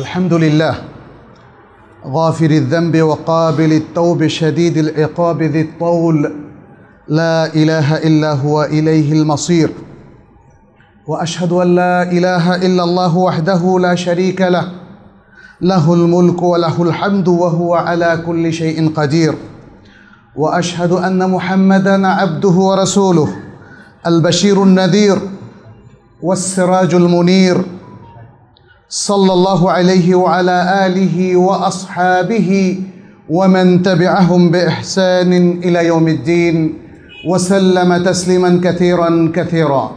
الحمد لله غافر الذنب وقابل التوب شديد العقاب ذي الطول لا اله الا هو اليه المصير واشهد ان لا اله الا الله وحده لا شريك له له الملك وله الحمد وهو على كل شيء قدير واشهد ان محمدا عبده ورسوله البشير النذير والسراج المنير صلى الله عليه وعلى اله واصحابه ومن تبعهم باحسان الى يوم الدين وسلم تسليما كثيرا كثيرا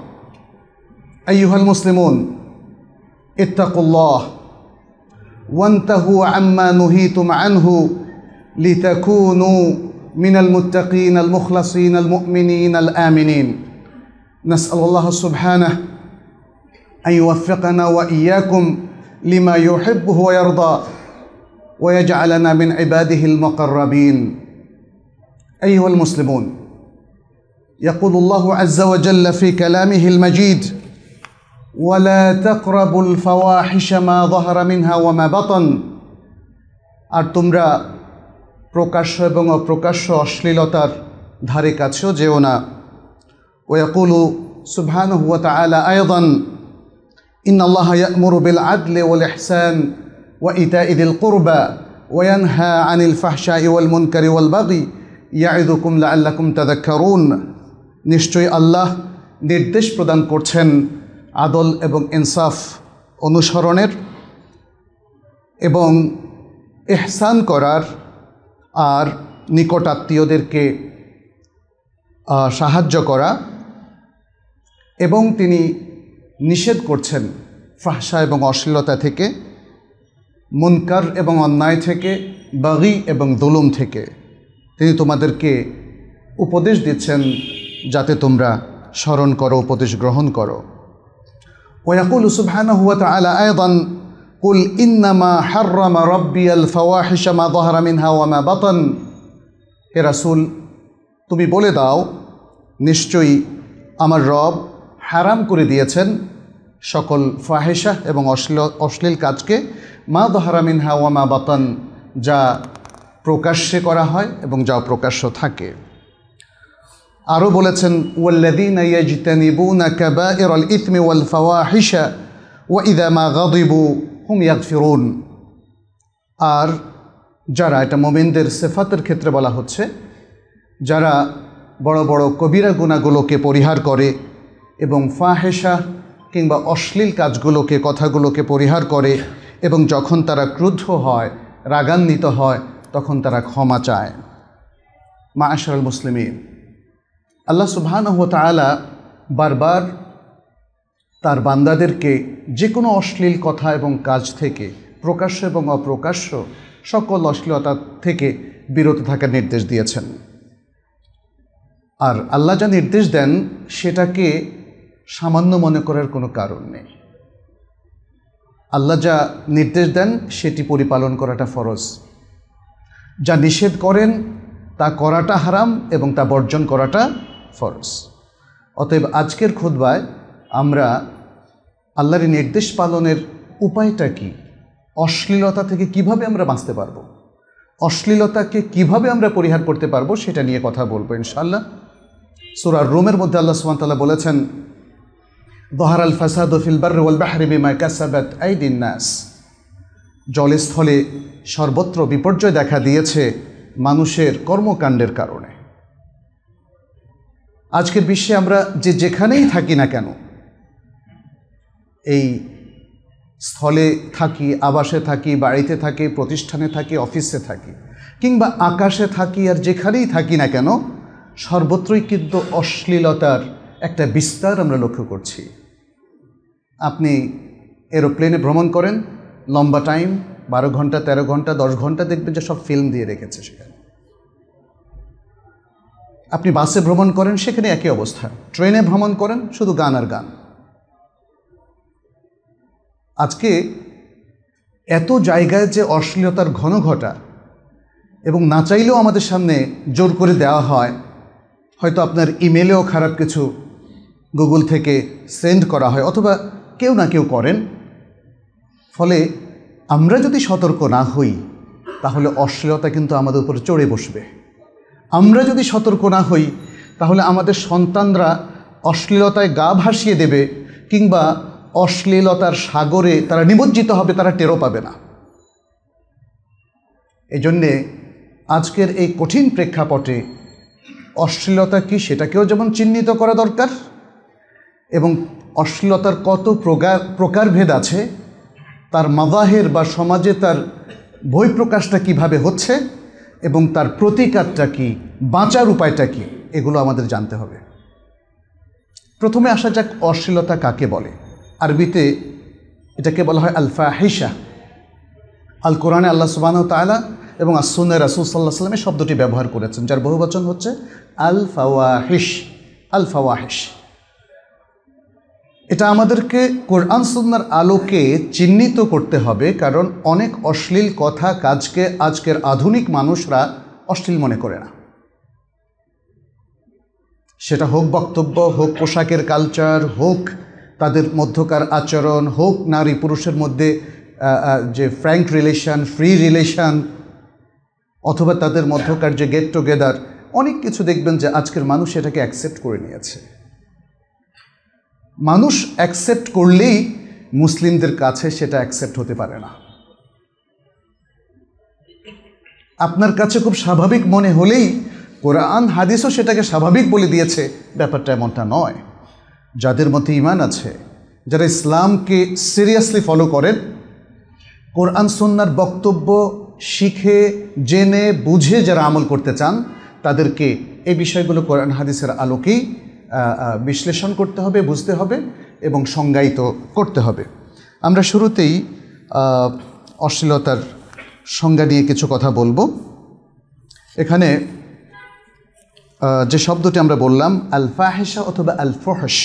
ايها المسلمون اتقوا الله وانتهوا عما نهيتم عنه لتكونوا من المتقين المخلصين المؤمنين الامنين نسال الله سبحانه أن يوفقنا وإياكم لما يحبه ويرضى ويجعلنا من عباده المقربين أيها المسلمون يقول الله عز وجل في كلامه المجيد ولا تقربوا الفواحش ما ظهر منها وما بطن আর তোমরা প্রকাশ্য এবং অপ্রকাশ্য অশ্লীলতার ধারে কাছেও যেও না ويقول سبحانه وتعالى أيضاً إن الله يأمر بالعدل والإحسان وإيتاء ذي القربى وينهى عن الفحشاء والمنكر والبغي يعظكم لعلكم تذكرون নিশ্চয়ই আল্লাহ নির্দেশ প্রদান করছেন আদল এবং ইনসাফ অনুসরণের এবং এহসান করার আর নিকট আত্মীয়দেরকে সাহায্য করা এবং তিনি নিষেধ করছেন ফাহসা এবং অশ্লীলতা থেকে মুনকার এবং অন্যায় থেকে বাগি এবং দুলুম থেকে তিনি তোমাদেরকে উপদেশ দিচ্ছেন যাতে তোমরা স্মরণ করো উপদেশ গ্রহণ করো তাআলা سبحانه কুল أيضا قل রাব্বি আল ربي মা যাহারা মিনহা ওয়া মা বাতন হে রাসূল তুমি বলে দাও নিশ্চয়ই আমার রব হারাম করে দিয়েছেন সকল ফাহেসা এবং অশ্লীল কাজকে মা দহারামিন হাওয়া মা বাতান যা প্রকাশ্যে করা হয় এবং যা প্রকাশ্য থাকে আরও বলেছেন ওয়াল্লাদিন ইয়াজতানিবুনা কাবাইর আল ইথমি ওয়াল ফাওয়াহিশা ওয়া ইদা মা গাদিবু হুম ইয়াগফিরুন আর যারা এটা মোমেনদের সেফাতের ক্ষেত্রে বলা হচ্ছে যারা বড় বড় কবিরা গুণাগুলোকে পরিহার করে এবং ফাহেসা কিংবা অশ্লীল কাজগুলোকে কথাগুলোকে পরিহার করে এবং যখন তারা ক্রুদ্ধ হয় রাগান্বিত হয় তখন তারা ক্ষমা চায় মা আশরাল মুসলিমিন আল্লাহ সুবহানহ তালা বারবার তার বান্দাদেরকে যে কোনো অশ্লীল কথা এবং কাজ থেকে প্রকাশ্য এবং অপ্রকাশ্য সকল অশ্লীলতা থেকে বিরত থাকার নির্দেশ দিয়েছেন আর আল্লাহ যা নির্দেশ দেন সেটাকে সামান্য মনে করার কোনো কারণ নেই আল্লাহ যা নির্দেশ দেন সেটি পরিপালন করাটা ফরজ যা নিষেধ করেন তা করাটা হারাম এবং তা বর্জন করাটা ফরজ অতএব আজকের খুদ্বায় আমরা আল্লাহরের নির্দেশ পালনের উপায়টা কি অশ্লীলতা থেকে কিভাবে আমরা বাঁচতে পারবো অশ্লীলতাকে কিভাবে আমরা পরিহার করতে পারবো সেটা নিয়ে কথা বলবো ইনশাল্লাহ সুরার রোমের মধ্যে আল্লাহ সুমাতাল্লাহ বলেছেন দহার আল ফাসাদ ফিল বার ওয়াল বাহারি বিমা কাসাবাত আইদিন নাস জলস্থলে সর্বত্র বিপর্যয় দেখা দিয়েছে মানুষের কর্মকাণ্ডের কারণে আজকের বিশ্বে আমরা যে যেখানেই থাকি না কেন এই স্থলে থাকি আবাসে থাকি বাড়িতে থাকি প্রতিষ্ঠানে থাকি অফিসে থাকি কিংবা আকাশে থাকি আর যেখানেই থাকি না কেন সর্বত্রই কিন্তু অশ্লীলতার একটা বিস্তার আমরা লক্ষ্য করছি আপনি এরোপ্লেনে ভ্রমণ করেন লম্বা টাইম বারো ঘন্টা তেরো ঘন্টা দশ ঘন্টা দেখবেন যে সব ফিল্ম দিয়ে রেখেছে সেখানে আপনি বাসে ভ্রমণ করেন সেখানে একই অবস্থা ট্রেনে ভ্রমণ করেন শুধু গান আর গান আজকে এত জায়গায় যে অশ্লীলতার ঘন ঘটা এবং না চাইলেও আমাদের সামনে জোর করে দেওয়া হয় হয়তো আপনার ইমেলেও খারাপ কিছু গুগল থেকে সেন্ড করা হয় অথবা কেউ না কেউ করেন ফলে আমরা যদি সতর্ক না হই তাহলে অশ্লীলতা কিন্তু আমাদের উপরে চড়ে বসবে আমরা যদি সতর্ক না হই তাহলে আমাদের সন্তানরা অশ্লীলতায় গা ভাসিয়ে দেবে কিংবা অশ্লীলতার সাগরে তারা নিমজ্জিত হবে তারা টেরও পাবে না এজন্যে আজকের এই কঠিন প্রেক্ষাপটে অশ্লীলতা কি সেটাকেও যেমন চিহ্নিত করা দরকার এবং অশ্লীলতার কত প্রকার প্রকারভেদ আছে তার মাজাহের বা সমাজে তার প্রকাশটা কিভাবে হচ্ছে এবং তার প্রতিকারটা কি বাঁচার উপায়টা কি এগুলো আমাদের জানতে হবে প্রথমে আসা যাক অশ্লীলতা কাকে বলে আরবিতে এটাকে বলা হয় আলফা হিসা আল কোরআনে আল্লাহ সুবাহ তালা এবং আসুনে রাসুল সাল্লাহ সাল্লামের শব্দটি ব্যবহার করেছেন যার বহুবচন হচ্ছে আল ফাওয়াহিস আল ফাওয়াহিস এটা আমাদেরকে কোরআন সুন্নার আলোকে চিহ্নিত করতে হবে কারণ অনেক অশ্লীল কথা কাজকে আজকের আধুনিক মানুষরা অশ্লীল মনে করে না সেটা হোক বক্তব্য হোক পোশাকের কালচার হোক তাদের মধ্যকার আচরণ হোক নারী পুরুষের মধ্যে যে ফ্র্যাঙ্ক রিলেশন ফ্রি রিলেশন অথবা তাদের মধ্যকার যে গেট টুগেদার অনেক কিছু দেখবেন যে আজকের মানুষ এটাকে অ্যাকসেপ্ট করে নিয়েছে মানুষ অ্যাকসেপ্ট করলেই মুসলিমদের কাছে সেটা অ্যাকসেপ্ট হতে পারে না আপনার কাছে খুব স্বাভাবিক মনে হলেই কোরআন হাদিসও সেটাকে স্বাভাবিক বলে দিয়েছে ব্যাপারটা এমনটা নয় যাদের মধ্যে ইমান আছে যারা ইসলামকে সিরিয়াসলি ফলো করেন কোরআন সন্ন্যার বক্তব্য শিখে জেনে বুঝে যারা আমল করতে চান তাদেরকে এই বিষয়গুলো কোরআন হাদিসের আলোকেই বিশ্লেষণ করতে হবে বুঝতে হবে এবং সংজ্ঞায়িত করতে হবে আমরা শুরুতেই অশ্লীলতার সংজ্ঞা নিয়ে কিছু কথা বলবো এখানে যে শব্দটি আমরা বললাম আল ফাহেসা অথবা আল ফহস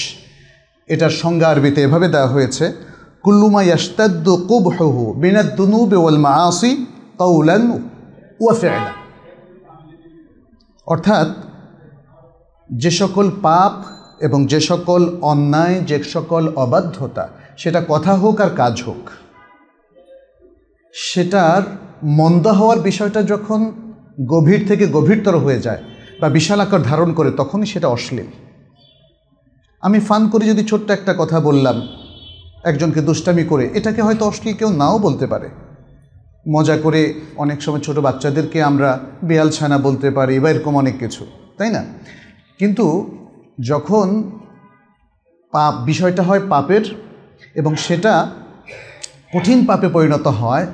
এটার সংজ্ঞা আরবিতে এভাবে দেওয়া হয়েছে কুল্লুমা ইয়াস্তাদ্দ কুবহু বিনাদ্দুনু বেওয়াল মা আসি কৌলান ফিআলা অর্থাৎ যে সকল পাপ এবং যে সকল অন্যায় যে সকল অবাধ্যতা সেটা কথা হোক আর কাজ হোক সেটার মন্দ হওয়ার বিষয়টা যখন গভীর থেকে গভীরতর হয়ে যায় বা বিশাল আকার ধারণ করে তখনই সেটা অশ্লীল আমি ফান করে যদি ছোট্ট একটা কথা বললাম একজনকে দুষ্টামি করে এটাকে হয়তো অশ্লীল কেউ নাও বলতে পারে মজা করে অনেক সময় ছোট বাচ্চাদেরকে আমরা বেয়াল ছানা বলতে পারি বা এরকম অনেক কিছু তাই না কিন্তু যখন পাপ বিষয়টা হয় পাপের এবং সেটা কঠিন পাপে পরিণত হয়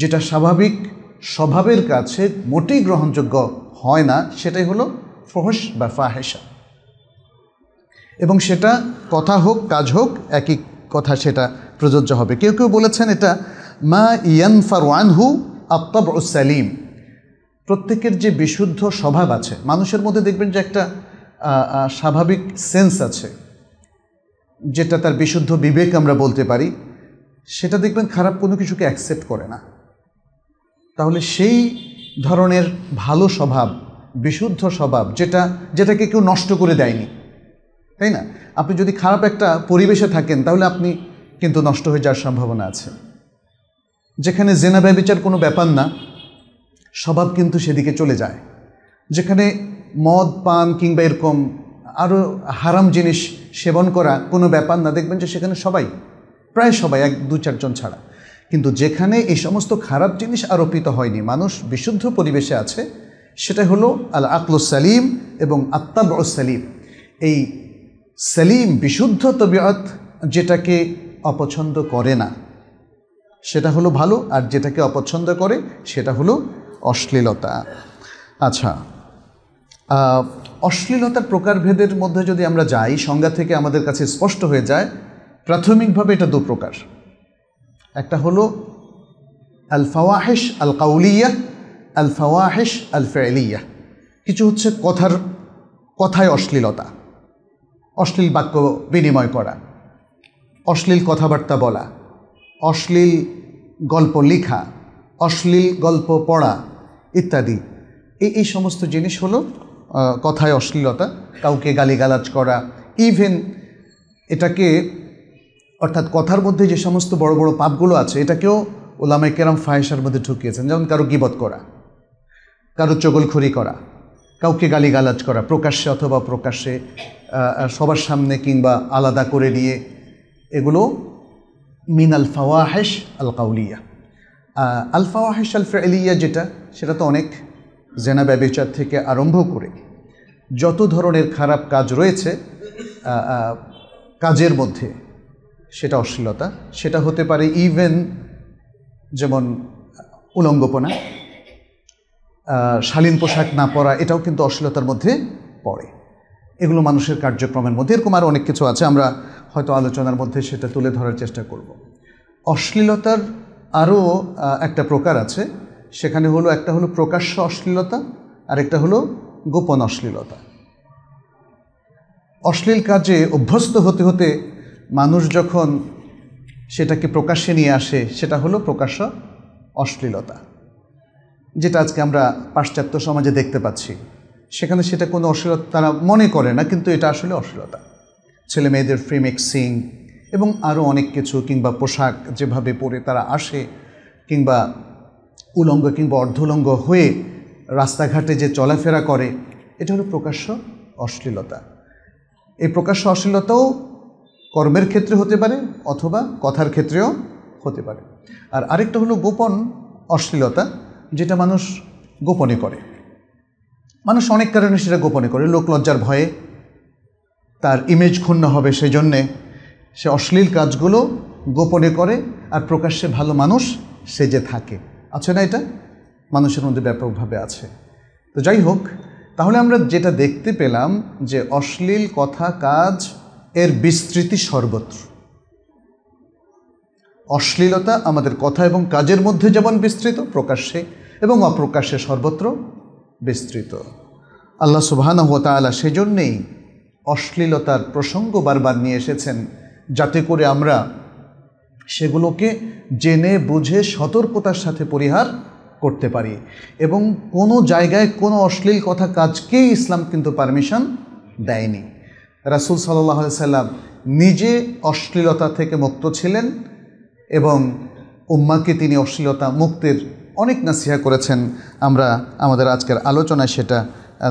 যেটা স্বাভাবিক স্বভাবের কাছে মোটেই গ্রহণযোগ্য হয় না সেটাই হলো ফহস বা ফাহেসা এবং সেটা কথা হোক কাজ হোক একই কথা সেটা প্রযোজ্য হবে কেউ কেউ বলেছেন এটা মা ইয়ান আফতাব ও সালিম প্রত্যেকের যে বিশুদ্ধ স্বভাব আছে মানুষের মধ্যে দেখবেন যে একটা স্বাভাবিক সেন্স আছে যেটা তার বিশুদ্ধ বিবেক আমরা বলতে পারি সেটা দেখবেন খারাপ কোনো কিছুকে অ্যাকসেপ্ট করে না তাহলে সেই ধরনের ভালো স্বভাব বিশুদ্ধ স্বভাব যেটা যেটাকে কেউ নষ্ট করে দেয়নি তাই না আপনি যদি খারাপ একটা পরিবেশে থাকেন তাহলে আপনি কিন্তু নষ্ট হয়ে যাওয়ার সম্ভাবনা আছে যেখানে জেনা ব্যবচার কোনো ব্যাপার না স্বভাব কিন্তু সেদিকে চলে যায় যেখানে মদ পান কিংবা এরকম আরও হারাম জিনিস সেবন করা কোনো ব্যাপার না দেখবেন যে সেখানে সবাই প্রায় সবাই এক দু চারজন ছাড়া কিন্তু যেখানে এই সমস্ত খারাপ জিনিস আরোপিত হয়নি মানুষ বিশুদ্ধ পরিবেশে আছে সেটা হলো আল আকলু সালিম এবং আত্মাব সালিম এই সালিম বিশুদ্ধ তবিয়ত যেটাকে অপছন্দ করে না সেটা হলো ভালো আর যেটাকে অপছন্দ করে সেটা হলো অশ্লীলতা আচ্ছা অশ্লীলতার প্রকারভেদের মধ্যে যদি আমরা যাই সংজ্ঞা থেকে আমাদের কাছে স্পষ্ট হয়ে যায় প্রাথমিকভাবে এটা দু প্রকার একটা হলো আল ফাওয়াহেস আল কাউলিয়া আল ফাওয়াহেস আল ফেলিয়া কিছু হচ্ছে কথার কথায় অশ্লীলতা অশ্লীল বাক্য বিনিময় করা অশ্লীল কথাবার্তা বলা অশ্লীল গল্প লেখা অশ্লীল গল্প পড়া ইত্যাদি এই সমস্ত জিনিস হলো কথায় অশ্লীলতা কাউকে গালিগালাজ করা ইভেন এটাকে অর্থাৎ কথার মধ্যে যে সমস্ত বড় বড় পাপগুলো আছে এটাকেও ওলামায় কেরাম ফায়েশার মধ্যে ঢুকিয়েছেন যেমন কারো গিবত করা কারো চগলখড়ি করা কাউকে গালিগালাজ করা প্রকাশ্যে অথবা প্রকাশ্যে সবার সামনে কিংবা আলাদা করে নিয়ে এগুলো মিন আল ফাওয়াহেশ আল কাউলিয়া আল ফাওয়াহেশ আল যেটা সেটা তো অনেক জেনা ব্যবচার থেকে আরম্ভ করে যত ধরনের খারাপ কাজ রয়েছে কাজের মধ্যে সেটা অশ্লীলতা সেটা হতে পারে ইভেন যেমন উলঙ্গপনা শালীন পোশাক না পরা এটাও কিন্তু অশ্লীলতার মধ্যে পড়ে এগুলো মানুষের কার্যক্রমের মধ্যে এরকম আরও অনেক কিছু আছে আমরা হয়তো আলোচনার মধ্যে সেটা তুলে ধরার চেষ্টা করব অশ্লীলতার আরও একটা প্রকার আছে সেখানে হলো একটা হলো প্রকাশ্য অশ্লীলতা আর একটা হলো গোপন অশ্লীলতা অশ্লীল কাজে অভ্যস্ত হতে হতে মানুষ যখন সেটাকে প্রকাশ্যে নিয়ে আসে সেটা হলো প্রকাশ্য অশ্লীলতা যেটা আজকে আমরা পাশ্চাত্য সমাজে দেখতে পাচ্ছি সেখানে সেটা কোনো অশ্লীলতা তারা মনে করে না কিন্তু এটা আসলে অশ্লীলতা ছেলে মেয়েদের ফ্রি মিক্সিং এবং আরও অনেক কিছু কিংবা পোশাক যেভাবে পরে তারা আসে কিংবা উলঙ্গ কিংবা অর্ধলঙ্গ হয়ে রাস্তাঘাটে যে চলাফেরা করে এটা হলো প্রকাশ্য অশ্লীলতা এই প্রকাশ্য অশ্লীলতাও কর্মের ক্ষেত্রে হতে পারে অথবা কথার ক্ষেত্রেও হতে পারে আর আরেকটা হলো গোপন অশ্লীলতা যেটা মানুষ গোপনে করে মানুষ অনেক কারণে সেটা গোপনে করে লোকলজ্জার ভয়ে তার ইমেজ ক্ষুণ্ণ হবে সেই জন্যে সে অশ্লীল কাজগুলো গোপনে করে আর প্রকাশ্যে ভালো মানুষ সেজে থাকে আছে না এটা মানুষের মধ্যে ব্যাপকভাবে আছে তো যাই হোক তাহলে আমরা যেটা দেখতে পেলাম যে অশ্লীল কথা কাজ এর বিস্তৃতি সর্বত্র অশ্লীলতা আমাদের কথা এবং কাজের মধ্যে যেমন বিস্তৃত প্রকাশ্যে এবং অপ্রকাশ্যে সর্বত্র বিস্তৃত আল্লাহ সুবাহানা আলা সেজন্যেই অশ্লীলতার প্রসঙ্গ বারবার নিয়ে এসেছেন যাতে করে আমরা সেগুলোকে জেনে বুঝে সতর্কতার সাথে পরিহার করতে পারি এবং কোনো জায়গায় কোনো অশ্লীল কথা কাজকেই ইসলাম কিন্তু পারমিশন দেয়নি রাসুল সাল্লাহ সাল্লাম নিজে অশ্লীলতা থেকে মুক্ত ছিলেন এবং উম্মাকে তিনি অশ্লীলতা মুক্তির অনেক নাসিহা করেছেন আমরা আমাদের আজকের আলোচনায় সেটা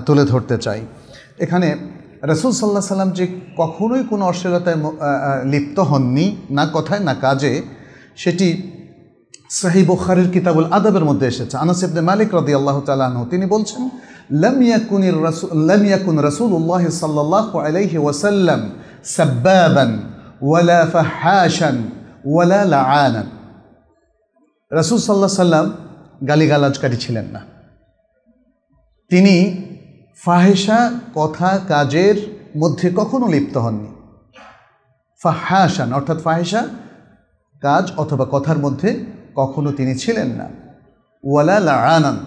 তুলে ধরতে চাই এখানে রসুল সাল্লাহ সাল্লাম যে কখনোই কোনো অশ্লীলতায় লিপ্ত হননি না কথায় না কাজে সেটি সাহি বোখারের কিতাবুল আদাবের মধ্যে এসেছে আনাস ইবনে মালিক রদি আল্লাহ তালাহ তিনি বলছেন লামিয়াকুনির রাসুল লামিয়াকুন রসুল উল্লাহ সাল্লাহ আলাইহি ওয়াসাল্লাম সাব্বাবান ওয়ালা ফাহাশান ওয়ালা লাআনান রাসুল সাল্লাহ সাল্লাম গালিগালাজকারী ছিলেন না তিনি ফাহেসা কথা কাজের মধ্যে কখনো লিপ্ত হননি ফাহাসান অর্থাৎ ফাহেসা কাজ অথবা কথার মধ্যে কখনো তিনি ছিলেন না ওয়ালা লাআনান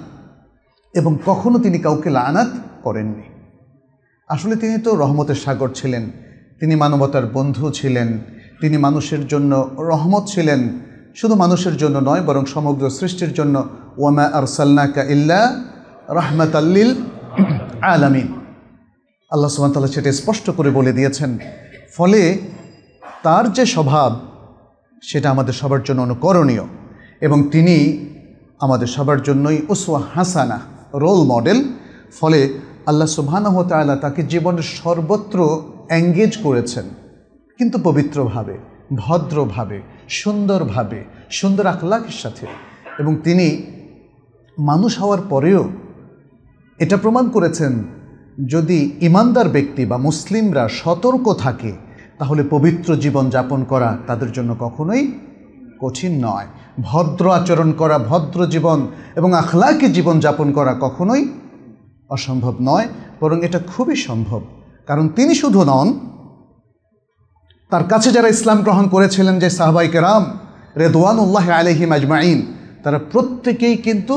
এবং কখনো তিনি কাউকে লানাত করেননি আসলে তিনি তো রহমতের সাগর ছিলেন তিনি মানবতার বন্ধু ছিলেন তিনি মানুষের জন্য রহমত ছিলেন শুধু মানুষের জন্য নয় বরং সমগ্র সৃষ্টির জন্য ওয়ামা আর সাল্লাকা ইল্লা রহমাতাল্লিল আলামিন আল্লাহ সুবান তাল্লাহ সেটা স্পষ্ট করে বলে দিয়েছেন ফলে তার যে স্বভাব সেটা আমাদের সবার জন্য অনুকরণীয় এবং তিনি আমাদের সবার জন্যই উসওয়া হাসানা রোল মডেল ফলে আল্লাহ সুবহানাহ তাআলা তাকে জীবনের সর্বত্র অ্যাঙ্গেজ করেছেন কিন্তু পবিত্রভাবে ভদ্রভাবে সুন্দরভাবে সুন্দর আখলাখের সাথে এবং তিনি মানুষ হওয়ার পরেও এটা প্রমাণ করেছেন যদি ইমানদার ব্যক্তি বা মুসলিমরা সতর্ক থাকে তাহলে পবিত্র জীবন যাপন করা তাদের জন্য কখনোই কঠিন নয় ভদ্র আচরণ করা ভদ্র জীবন এবং আখলাকে জীবন যাপন করা কখনোই অসম্ভব নয় বরং এটা খুবই সম্ভব কারণ তিনি শুধু নন তার কাছে যারা ইসলাম গ্রহণ করেছিলেন যে সাহবাইকে রাম রেদওয়ান উল্লাহ আলহিম আজমাইন তারা প্রত্যেকেই কিন্তু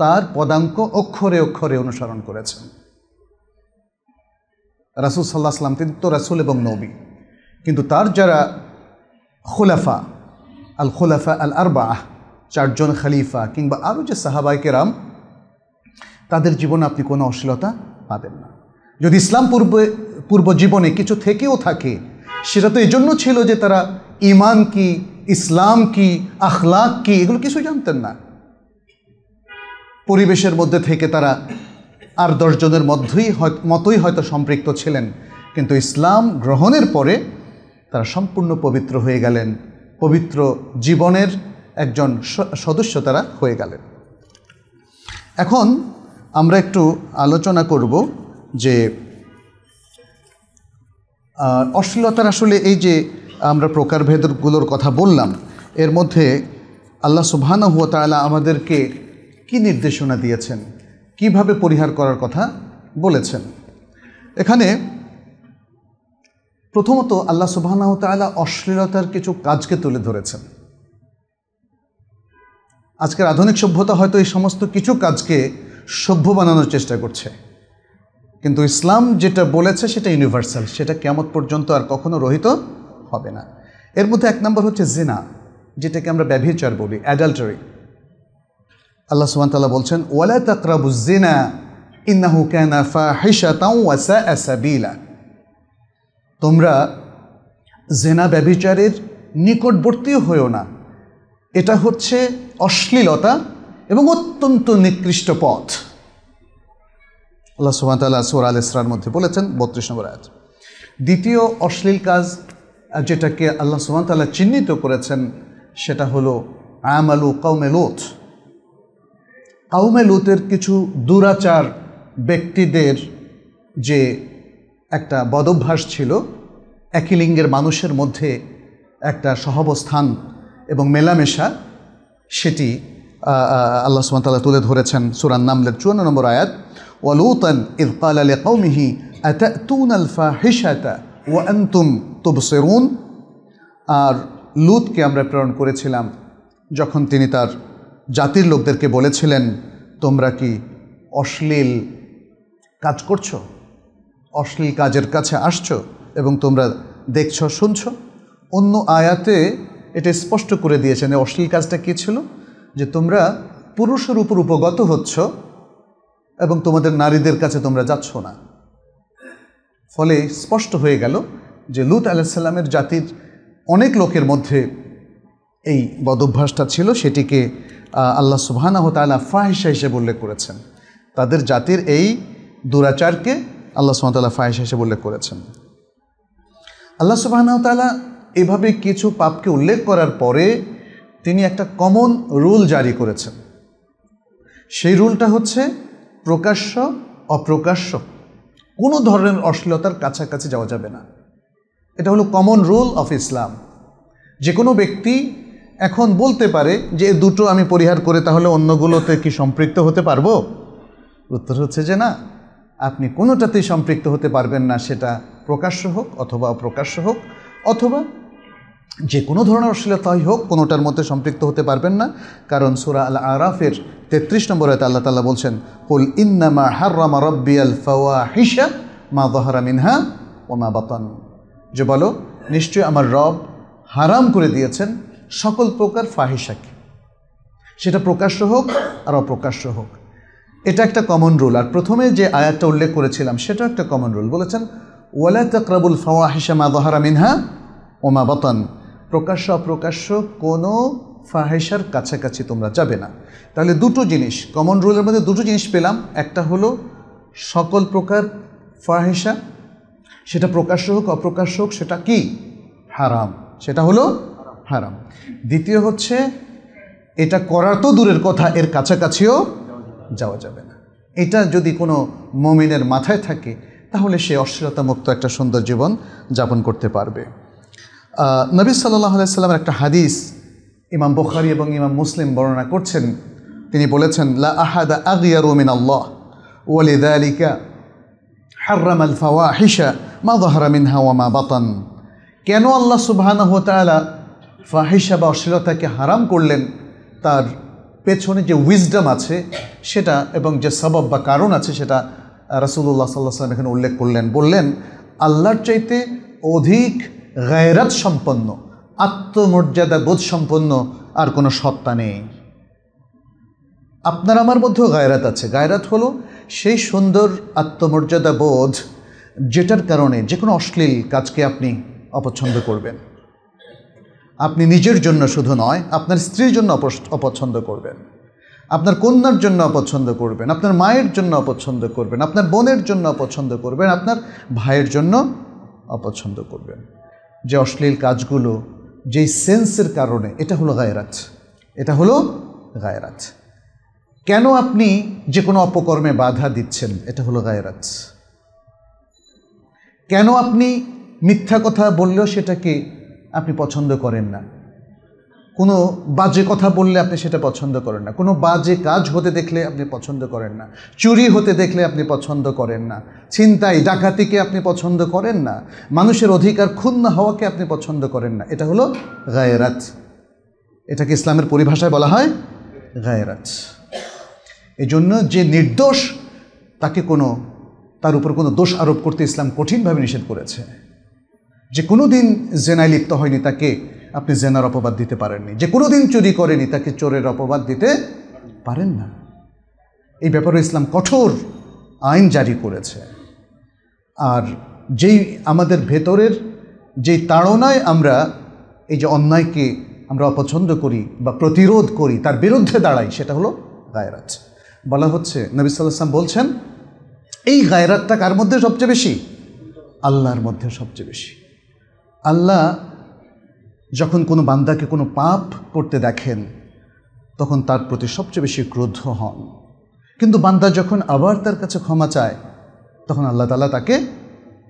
তার পদাঙ্ক অক্ষরে অক্ষরে অনুসরণ করেছেন রাসুল সাল্লাহ সাল্লাম তিনি তো রাসুল এবং নবী কিন্তু তার যারা খোলাফা আল খোলাফা আল আরবা চারজন খালিফা কিংবা আরও যে সাহাবাইকে রাম তাদের জীবনে আপনি কোনো অশ্লীলতা পাবেন না যদি ইসলাম পূর্বে পূর্ব জীবনে কিছু থেকেও থাকে সেটা তো এই জন্য ছিল যে তারা ইমান কি ইসলাম কি আখলাক কি এগুলো কিছু জানতেন না পরিবেশের মধ্যে থেকে তারা আর দশজনের মধ্যেই মতোই হয়তো সম্পৃক্ত ছিলেন কিন্তু ইসলাম গ্রহণের পরে তারা সম্পূর্ণ পবিত্র হয়ে গেলেন পবিত্র জীবনের একজন সদস্য তারা হয়ে গেলেন এখন আমরা একটু আলোচনা করব যে অশ্লীলতার আসলে এই যে আমরা প্রকারভেদগুলোর কথা বললাম এর মধ্যে আল্লাহ সুবহান হুয়া তালা আমাদেরকে কি নির্দেশনা দিয়েছেন কিভাবে পরিহার করার কথা বলেছেন এখানে প্রথমত আল্লাহ সুবাহ তালা অশ্লীলতার কিছু কাজকে তুলে ধরেছেন আজকের আধুনিক সভ্যতা হয়তো এই সমস্ত কিছু কাজকে সভ্য বানানোর চেষ্টা করছে কিন্তু ইসলাম যেটা বলেছে সেটা ইউনিভার্সাল সেটা কেমন পর্যন্ত আর কখনো রহিত হবে না এর মধ্যে এক নম্বর হচ্ছে জিনা যেটাকে আমরা ব্যভিচার বলি অ্যাডাল্টারি আল্লাহ সুবান তাল্লাহ বলছেন ওয়ালা তাকরাবুজ জিনা ইন্নাহু ক্যানা ফা ওয়া সাআ তোমরা জেনা ব্যবিচারের নিকটবর্তী হয়েও না এটা হচ্ছে অশ্লীলতা এবং অত্যন্ত নিকৃষ্ট পথ আল্লাহ সুবান তাল্লাহ সুর আল ইসরার মধ্যে বলেছেন বত্রিশ নম্বর আয়াত দ্বিতীয় অশ্লীল কাজ যেটাকে আল্লাহ সুবান তাল্লাহ চিহ্নিত করেছেন সেটা হলো আমালু কৌমেলোথ কাউমে লুতের কিছু দুরাচার ব্যক্তিদের যে একটা বদভ্যাস ছিল একই লিঙ্গের মানুষের মধ্যে একটা সহবস্থান এবং মেলামেশা সেটি আল্লাহ সুমতাল্লাহ তুলে ধরেছেন সুরান নামলের চুয়ান্ন নম্বর আয়াত ওয়ালুতান ইদকাল আলে কৌমিহি তুন আলফা হিসাতা ও আন্তুম তুবসেরুন আর লুতকে আমরা প্রেরণ করেছিলাম যখন তিনি তার জাতির লোকদেরকে বলেছিলেন তোমরা কি অশ্লীল কাজ করছো অশ্লীল কাজের কাছে আসছো এবং তোমরা দেখছ শুনছ অন্য আয়াতে এটা স্পষ্ট করে দিয়েছেন অশ্লীল কাজটা কী ছিল যে তোমরা পুরুষের উপর উপগত হচ্ছ এবং তোমাদের নারীদের কাছে তোমরা যাচ্ছ না ফলে স্পষ্ট হয়ে গেল যে লুত আলাহিসাল্লামের জাতির অনেক লোকের মধ্যে এই বদভ্যাসটা ছিল সেটিকে আল্লাহ সুবহানাহ তালা ফাহিসা হিসেবে উল্লেখ করেছেন তাদের জাতির এই দুরাচারকে আল্লাহ সুহামতাল্লাহ ফাহিসা হিসেবে উল্লেখ করেছেন আল্লাহ সুবাহানাহ তালা এভাবে কিছু পাপকে উল্লেখ করার পরে তিনি একটা কমন রুল জারি করেছেন সেই রুলটা হচ্ছে প্রকাশ্য অপ্রকাশ্য কোনো ধরনের অশ্লীলতার কাছাকাছি যাওয়া যাবে না এটা হলো কমন রুল অফ ইসলাম যে কোনো ব্যক্তি এখন বলতে পারে যে দুটো আমি পরিহার করে তাহলে অন্যগুলোতে কি সম্পৃক্ত হতে পারবো উত্তর হচ্ছে যে না আপনি কোনোটাতেই সম্পৃক্ত হতে পারবেন না সেটা প্রকাশ্য হোক অথবা অপ্রকাশ্য হোক অথবা যে কোনো ধরনের অশ্লীলতাই হোক কোনোটার মধ্যে সম্পৃক্ত হতে পারবেন না কারণ সুরা আল আরাফের তেত্রিশ নম্বর হয়তো আল্লাহ তালা বলছেন কুল ইন্নামা হার্রামা রব্বি আল হিসা মা দহারা মিনহা ও মা বাতান যে বলো নিশ্চয়ই আমার রব হারাম করে দিয়েছেন সকল প্রকার ফাহিসাকে সেটা প্রকাশ্য হোক আর অপ্রকাশ্য হোক এটা একটা কমন রুল আর প্রথমে যে আয়াতটা উল্লেখ করেছিলাম সেটা একটা কমন রুল বলেছেন ওয়ালা তকরাবুল ফাওয়াহিসা মা দহারা মিনহা ওমা বতন প্রকাশ্য অপ্রকাশ্য কোনো ফাহেসার কাছাকাছি তোমরা যাবে না তাহলে দুটো জিনিস কমন রুলের মধ্যে দুটো জিনিস পেলাম একটা হলো সকল প্রকার ফাহেসা সেটা প্রকাশ্য হোক অপ্রকাশ্য হোক সেটা কি হারাম সেটা হলো হারাম দ্বিতীয় হচ্ছে এটা করার তো দূরের কথা এর কাছাকাছিও যাওয়া যাবে না এটা যদি কোনো মমিনের মাথায় থাকে তাহলে সে অশ্লীলতা মুক্ত একটা সুন্দর জীবন যাপন করতে পারবে নবী সাল্লাহ সাল্লামের একটা হাদিস ইমাম বুখারি এবং ইমাম মুসলিম বর্ণনা করছেন তিনি বলেছেন লা আহাদা আগিয়া রোমিন আল্লাহ ওয়ালিদালিকা হার্রাম আল ফাওয়া হিসা মা দহরামিন হাওয়া মা বাতান কেন আল্লাহ সুবাহানা হতালা ফাহিসা বা অশ্লীলতাকে হারাম করলেন তার পেছনে যে উইজডম আছে সেটা এবং যে সবাব বা কারণ আছে সেটা রাসুল্লাহ সাল্লাহ সাল্লাম এখানে উল্লেখ করলেন বললেন আল্লাহর চাইতে অধিক গায়রাত সম্পন্ন আত্মমর্যাদা বোধ সম্পন্ন আর কোনো সত্তা নেই আপনার আমার মধ্যেও গায়রাত আছে গায়রাত হলো সেই সুন্দর আত্মমর্যাদা বোধ যেটার কারণে যে কোনো অশ্লীল কাজকে আপনি অপছন্দ করবেন আপনি নিজের জন্য শুধু নয় আপনার স্ত্রীর জন্য অপছন্দ করবেন আপনার কন্যার জন্য অপছন্দ করবেন আপনার মায়ের জন্য অপছন্দ করবেন আপনার বোনের জন্য অপছন্দ করবেন আপনার ভাইয়ের জন্য অপছন্দ করবেন যে অশ্লীল কাজগুলো যেই সেন্সের কারণে এটা হলো গায়রাত এটা হলো গায়রাজ কেন আপনি যে কোনো অপকর্মে বাধা দিচ্ছেন এটা হলো গায়রাজ কেন আপনি মিথ্যা কথা বললেও সেটাকে আপনি পছন্দ করেন না কোনো বাজে কথা বললে আপনি সেটা পছন্দ করেন না কোনো বাজে কাজ হতে দেখলে আপনি পছন্দ করেন না চুরি হতে দেখলে আপনি পছন্দ করেন না ছিনতাই ডাকাতিকে আপনি পছন্দ করেন না মানুষের অধিকার ক্ষুণ্ণ হওয়াকে আপনি পছন্দ করেন না এটা হলো গায়রাত এটাকে ইসলামের পরিভাষায় বলা হয় গায়রাত জন্য যে নির্দোষ তাকে কোনো তার উপর কোনো দোষ আরোপ করতে ইসলাম কঠিনভাবে নিষেধ করেছে যে কোনো দিন জেনায় লিপ্ত হয়নি তাকে আপনি জেনার অপবাদ দিতে পারেননি যে কোনো দিন চুরি করেনি তাকে চোরের অপবাদ দিতে পারেন না এই ব্যাপারে ইসলাম কঠোর আইন জারি করেছে আর যেই আমাদের ভেতরের যেই তাড়নায় আমরা এই যে অন্যায়কে আমরা অপছন্দ করি বা প্রতিরোধ করি তার বিরুদ্ধে দাঁড়াই সেটা হলো গায়রাত বলা হচ্ছে নবী সাল্লাম বলছেন এই গায়রাতটা কার মধ্যে সবচেয়ে বেশি আল্লাহর মধ্যে সবচেয়ে বেশি আল্লাহ যখন কোনো বান্দাকে কোনো পাপ করতে দেখেন তখন তার প্রতি সবচেয়ে বেশি ক্রুদ্ধ হন কিন্তু বান্দা যখন আবার তার কাছে ক্ষমা চায় তখন আল্লাহ তালা তাকে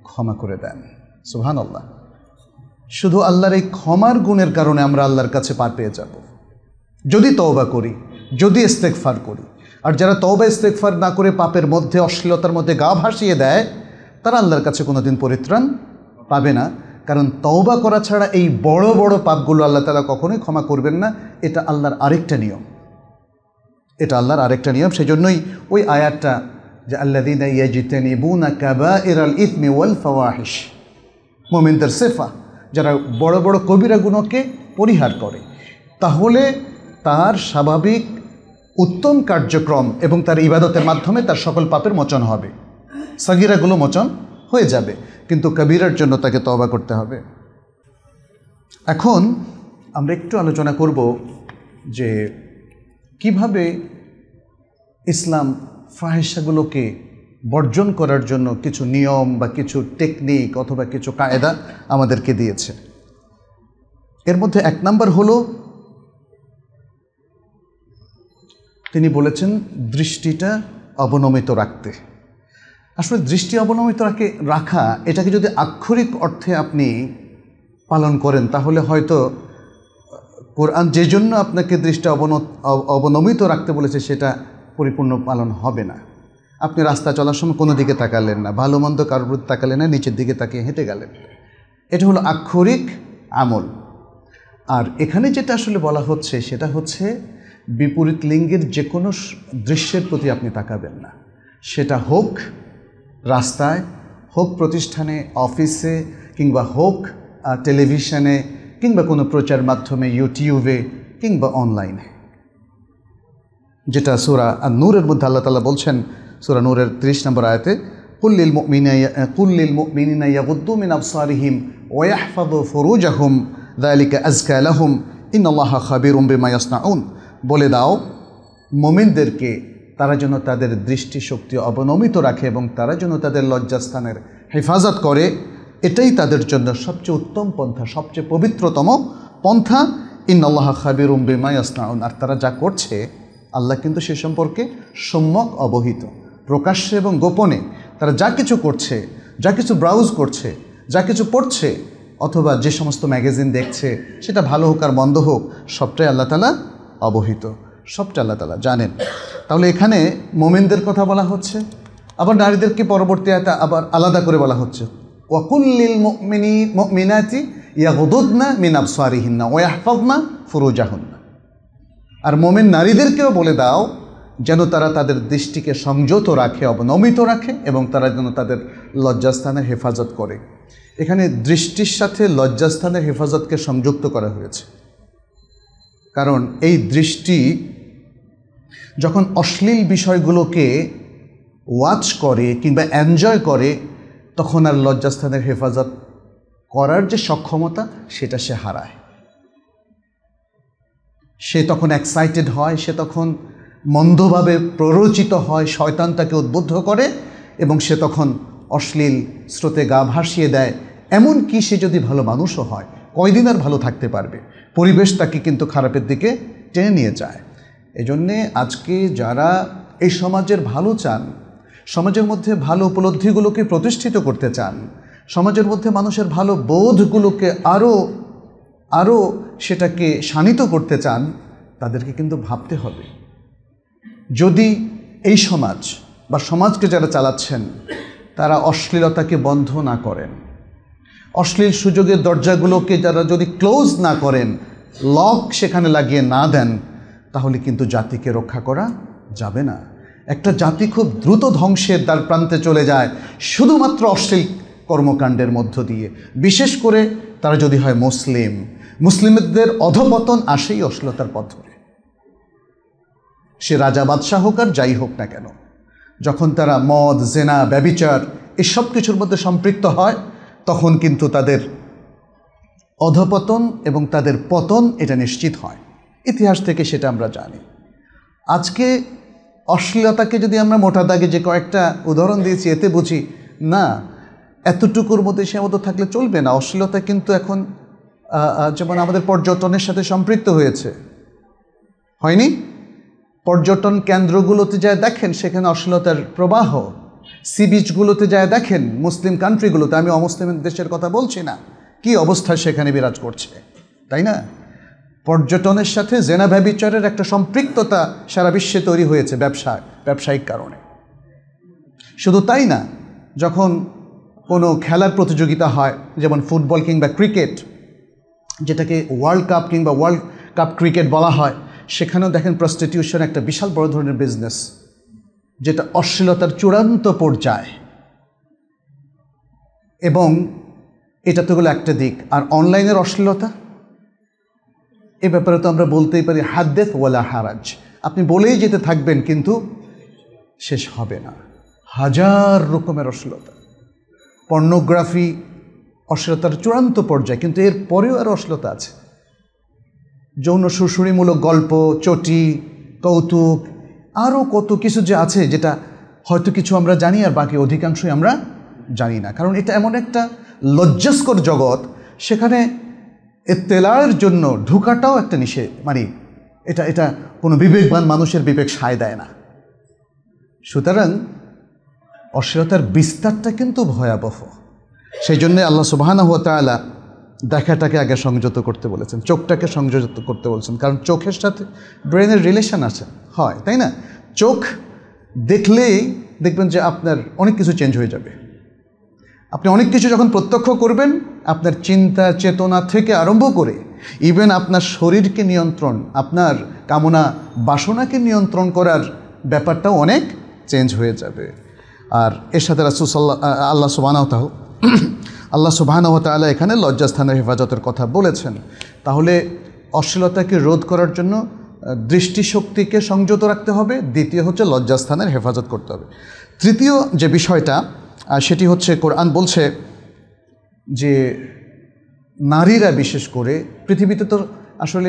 ক্ষমা করে দেন সুহান আল্লাহ শুধু আল্লাহর এই ক্ষমার গুণের কারণে আমরা আল্লাহর কাছে পার পেয়ে যাব যদি তওবা করি যদি ইস্তেকফার করি আর যারা তওবা ইস্তেকফার না করে পাপের মধ্যে অশ্লীলতার মধ্যে গা ভাসিয়ে দেয় তারা আল্লাহর কাছে কোনোদিন পরিত্রাণ পাবে না কারণ তওবা করা ছাড়া এই বড় বড় পাপগুলো আল্লাহ তালা কখনোই ক্ষমা করবেন না এটা আল্লাহর আরেকটা নিয়ম এটা আল্লাহর আরেকটা নিয়ম সেই জন্যই ওই আয়াতটা যে আল্লা ইয়াজিতেনি বুনা সেফা যারা বড় বড় কবিরা গুণকে পরিহার করে তাহলে তার স্বাভাবিক উত্তম কার্যক্রম এবং তার ইবাদতের মাধ্যমে তার সকল পাপের মোচন হবে সাগিরাগুলো মোচন হয়ে যাবে কিন্তু কবিরার জন্য তাকে তবা করতে হবে এখন আমরা একটু আলোচনা করব যে কিভাবে ইসলাম ফাহেসাগুলোকে বর্জন করার জন্য কিছু নিয়ম বা কিছু টেকনিক অথবা কিছু কায়দা আমাদেরকে দিয়েছে এর মধ্যে এক নাম্বার হলো তিনি বলেছেন দৃষ্টিটা অবনমিত রাখতে আসলে দৃষ্টি অবনমিত রাখে রাখা এটাকে যদি আক্ষরিক অর্থে আপনি পালন করেন তাহলে হয়তো কোরআন যে জন্য আপনাকে দৃষ্টি অবন অবনমিত রাখতে বলেছে সেটা পরিপূর্ণ পালন হবে না আপনি রাস্তা চলার সময় কোনো দিকে তাকালেন না ভালো মন্দ কারোর তাকালেন না নিচের দিকে তাকিয়ে হেঁটে গেলেন এটা হলো আক্ষরিক আমল আর এখানে যেটা আসলে বলা হচ্ছে সেটা হচ্ছে বিপরীত লিঙ্গের যে কোনো দৃশ্যের প্রতি আপনি তাকাবেন না সেটা হোক রাস্তায় হোক প্রতিষ্ঠানে অফিসে কিংবা হোক টেলিভিশনে কিংবা কোনো প্রচার মাধ্যমে ইউটিউবে কিংবা অনলাইনে যেটা সুরা নূরের মধ্যে আল্লাহ তালা বলছেন সুরা নূরের ত্রিশ নম্বর আয়তে কুল্লিল কুল্লিল মিনিনাইয়াবুদ্দুমিন ইয়াবুদ্দুমিন আফসারিহিম ওয়াহফাদ ফরুজাহুম দায়ালিকা আজকা আহম ইন আল্লাহ খাবির উম্বিমা ইয়াসনাউন বলে দাও মোমিনদেরকে তারা যেন তাদের দৃষ্টিশক্তি অবনমিত রাখে এবং তারা যেন তাদের লজ্জাস্থানের হেফাজত করে এটাই তাদের জন্য সবচেয়ে উত্তম পন্থা সবচেয়ে পবিত্রতম পন্থা ইন আল্লাহ খাবির উম্বিমা ইয়াসনাউন আর তারা যা করছে আল্লাহ কিন্তু সে সম্পর্কে সম্যক অবহিত প্রকাশ্যে এবং গোপনে তারা যা কিছু করছে যা কিছু ব্রাউজ করছে যা কিছু পড়ছে অথবা যে সমস্ত ম্যাগাজিন দেখছে সেটা ভালো হোক আর মন্দ হোক সবটাই আল্লাহ তালা অবহিত সবটা আল্লাহ তালা জানেন তাহলে এখানে মোমেনদের কথা বলা হচ্ছে আবার নারীদেরকে পরবর্তী আয়তা আবার আলাদা করে বলা হচ্ছে ওয়াকুল্লিল মিনি মিনাতি ইয়াহুদনা মিনাব সোয়ারিহিন্না ওয়াহফাবনা ফুরুজাহন্না আর মোমেন নারীদেরকেও বলে দাও যেন তারা তাদের দৃষ্টিকে সংযত রাখে অবনমিত রাখে এবং তারা যেন তাদের লজ্জাস্থানের হেফাজত করে এখানে দৃষ্টির সাথে লজ্জাস্থানের হেফাজতকে সংযুক্ত করা হয়েছে কারণ এই দৃষ্টি যখন অশ্লীল বিষয়গুলোকে ওয়াচ করে কিংবা এনজয় করে তখন আর লজ্জাস্থানের হেফাজত করার যে সক্ষমতা সেটা সে হারায় সে তখন এক্সাইটেড হয় সে তখন মন্দভাবে প্ররোচিত হয় শয়তান তাকে উদ্বুদ্ধ করে এবং সে তখন অশ্লীল স্রোতে গা ভাসিয়ে দেয় এমন কি সে যদি ভালো মানুষও হয় কয়দিন আর ভালো থাকতে পারবে পরিবেশ তাকে কিন্তু খারাপের দিকে টেনে নিয়ে যায় এজন্যে আজকে যারা এই সমাজের ভালো চান সমাজের মধ্যে ভালো উপলব্ধিগুলোকে প্রতিষ্ঠিত করতে চান সমাজের মধ্যে মানুষের ভালো বোধগুলোকে আরও আরও সেটাকে শানিত করতে চান তাদেরকে কিন্তু ভাবতে হবে যদি এই সমাজ বা সমাজকে যারা চালাচ্ছেন তারা অশ্লীলতাকে বন্ধ না করেন অশ্লীল সুযোগের দরজাগুলোকে যারা যদি ক্লোজ না করেন লক সেখানে লাগিয়ে না দেন তাহলে কিন্তু জাতিকে রক্ষা করা যাবে না একটা জাতি খুব দ্রুত ধ্বংসের দ্বার প্রান্তে চলে যায় শুধুমাত্র অশ্লীল কর্মকাণ্ডের মধ্য দিয়ে বিশেষ করে তারা যদি হয় মুসলিম মুসলিমদের অধপতন আসেই অশ্লীলতার পথ ধরে সে রাজা বাদশাহ হোক আর যাই হোক না কেন যখন তারা মদ জেনা ব্যবিচার এসব কিছুর মধ্যে সম্পৃক্ত হয় তখন কিন্তু তাদের অধপতন এবং তাদের পতন এটা নিশ্চিত হয় ইতিহাস থেকে সেটা আমরা জানি আজকে অশ্লীলতাকে যদি আমরা মোটা দাগে যে কয়েকটা উদাহরণ দিয়েছি এতে বুঝি না এতটুকুর মধ্যে সীমাবদ্ধ থাকলে চলবে না অশ্লীলতা কিন্তু এখন যেমন আমাদের পর্যটনের সাথে সম্পৃক্ত হয়েছে হয়নি পর্যটন কেন্দ্রগুলোতে যায় দেখেন সেখানে অশ্লীলতার প্রবাহ সি বিচগুলোতে যায় দেখেন মুসলিম কান্ট্রিগুলোতে আমি অমুসলিম দেশের কথা বলছি না কি অবস্থা সেখানে বিরাজ করছে তাই না পর্যটনের সাথে জেনা ব্যবিচারের একটা সম্পৃক্ততা সারা বিশ্বে তৈরি হয়েছে ব্যবসা ব্যবসায়িক কারণে শুধু তাই না যখন কোনো খেলার প্রতিযোগিতা হয় যেমন ফুটবল কিংবা ক্রিকেট যেটাকে ওয়ার্ল্ড কাপ কিংবা ওয়ার্ল্ড কাপ ক্রিকেট বলা হয় সেখানেও দেখেন প্রস্টিটিউশন একটা বিশাল বড় ধরনের বিজনেস যেটা অশ্লীলতার চূড়ান্ত পর্যায় এবং এটা তো গেলো একটা দিক আর অনলাইনের অশ্লীলতা এ ব্যাপারে তো আমরা বলতেই পারি হাদ্দেস ওয়ালা হারাজ আপনি বলেই যেতে থাকবেন কিন্তু শেষ হবে না হাজার রকমের অশ্লীলতা পর্নোগ্রাফি অশ্লীলতার চূড়ান্ত পর্যায়ে কিন্তু এর পরেও আর অশ্লীলতা আছে যৌন শুশুড়িমূলক গল্প চটি কৌতুক আরও কত কিছু যে আছে যেটা হয়তো কিছু আমরা জানি আর বাকি অধিকাংশই আমরা জানি না কারণ এটা এমন একটা লজ্জাস্কর জগৎ সেখানে এত্তেলার জন্য ঢুকাটাও একটা নিষে মানে এটা এটা কোনো বিবেকবান মানুষের বিবেক সায় দেয় না সুতরাং অশ্লীলতার বিস্তারটা কিন্তু ভয়াবহ সেই জন্যে আল্লাহ সুবাহানা হুয়া তালা দেখাটাকে আগে সংযত করতে বলেছেন চোখটাকে সংযত করতে বলেছেন কারণ চোখের সাথে ব্রেনের রিলেশন আছে হয় তাই না চোখ দেখলেই দেখবেন যে আপনার অনেক কিছু চেঞ্জ হয়ে যাবে আপনি অনেক কিছু যখন প্রত্যক্ষ করবেন আপনার চিন্তা চেতনা থেকে আরম্ভ করে ইভেন আপনার শরীরকে নিয়ন্ত্রণ আপনার কামনা বাসনাকে নিয়ন্ত্রণ করার ব্যাপারটাও অনেক চেঞ্জ হয়ে যাবে আর এর সাথে রাসুসাল্লাহ আল্লাহ সুবানাহতাহ আল্লাহ সুবাহানহতালা এখানে লজ্জাস্থানের হেফাজতের কথা বলেছেন তাহলে অশ্লীলতাকে রোধ করার জন্য দৃষ্টিশক্তিকে সংযত রাখতে হবে দ্বিতীয় হচ্ছে লজ্জাস্থানের হেফাজত করতে হবে তৃতীয় যে বিষয়টা সেটি হচ্ছে কোরআন বলছে যে নারীরা বিশেষ করে পৃথিবীতে তো আসলে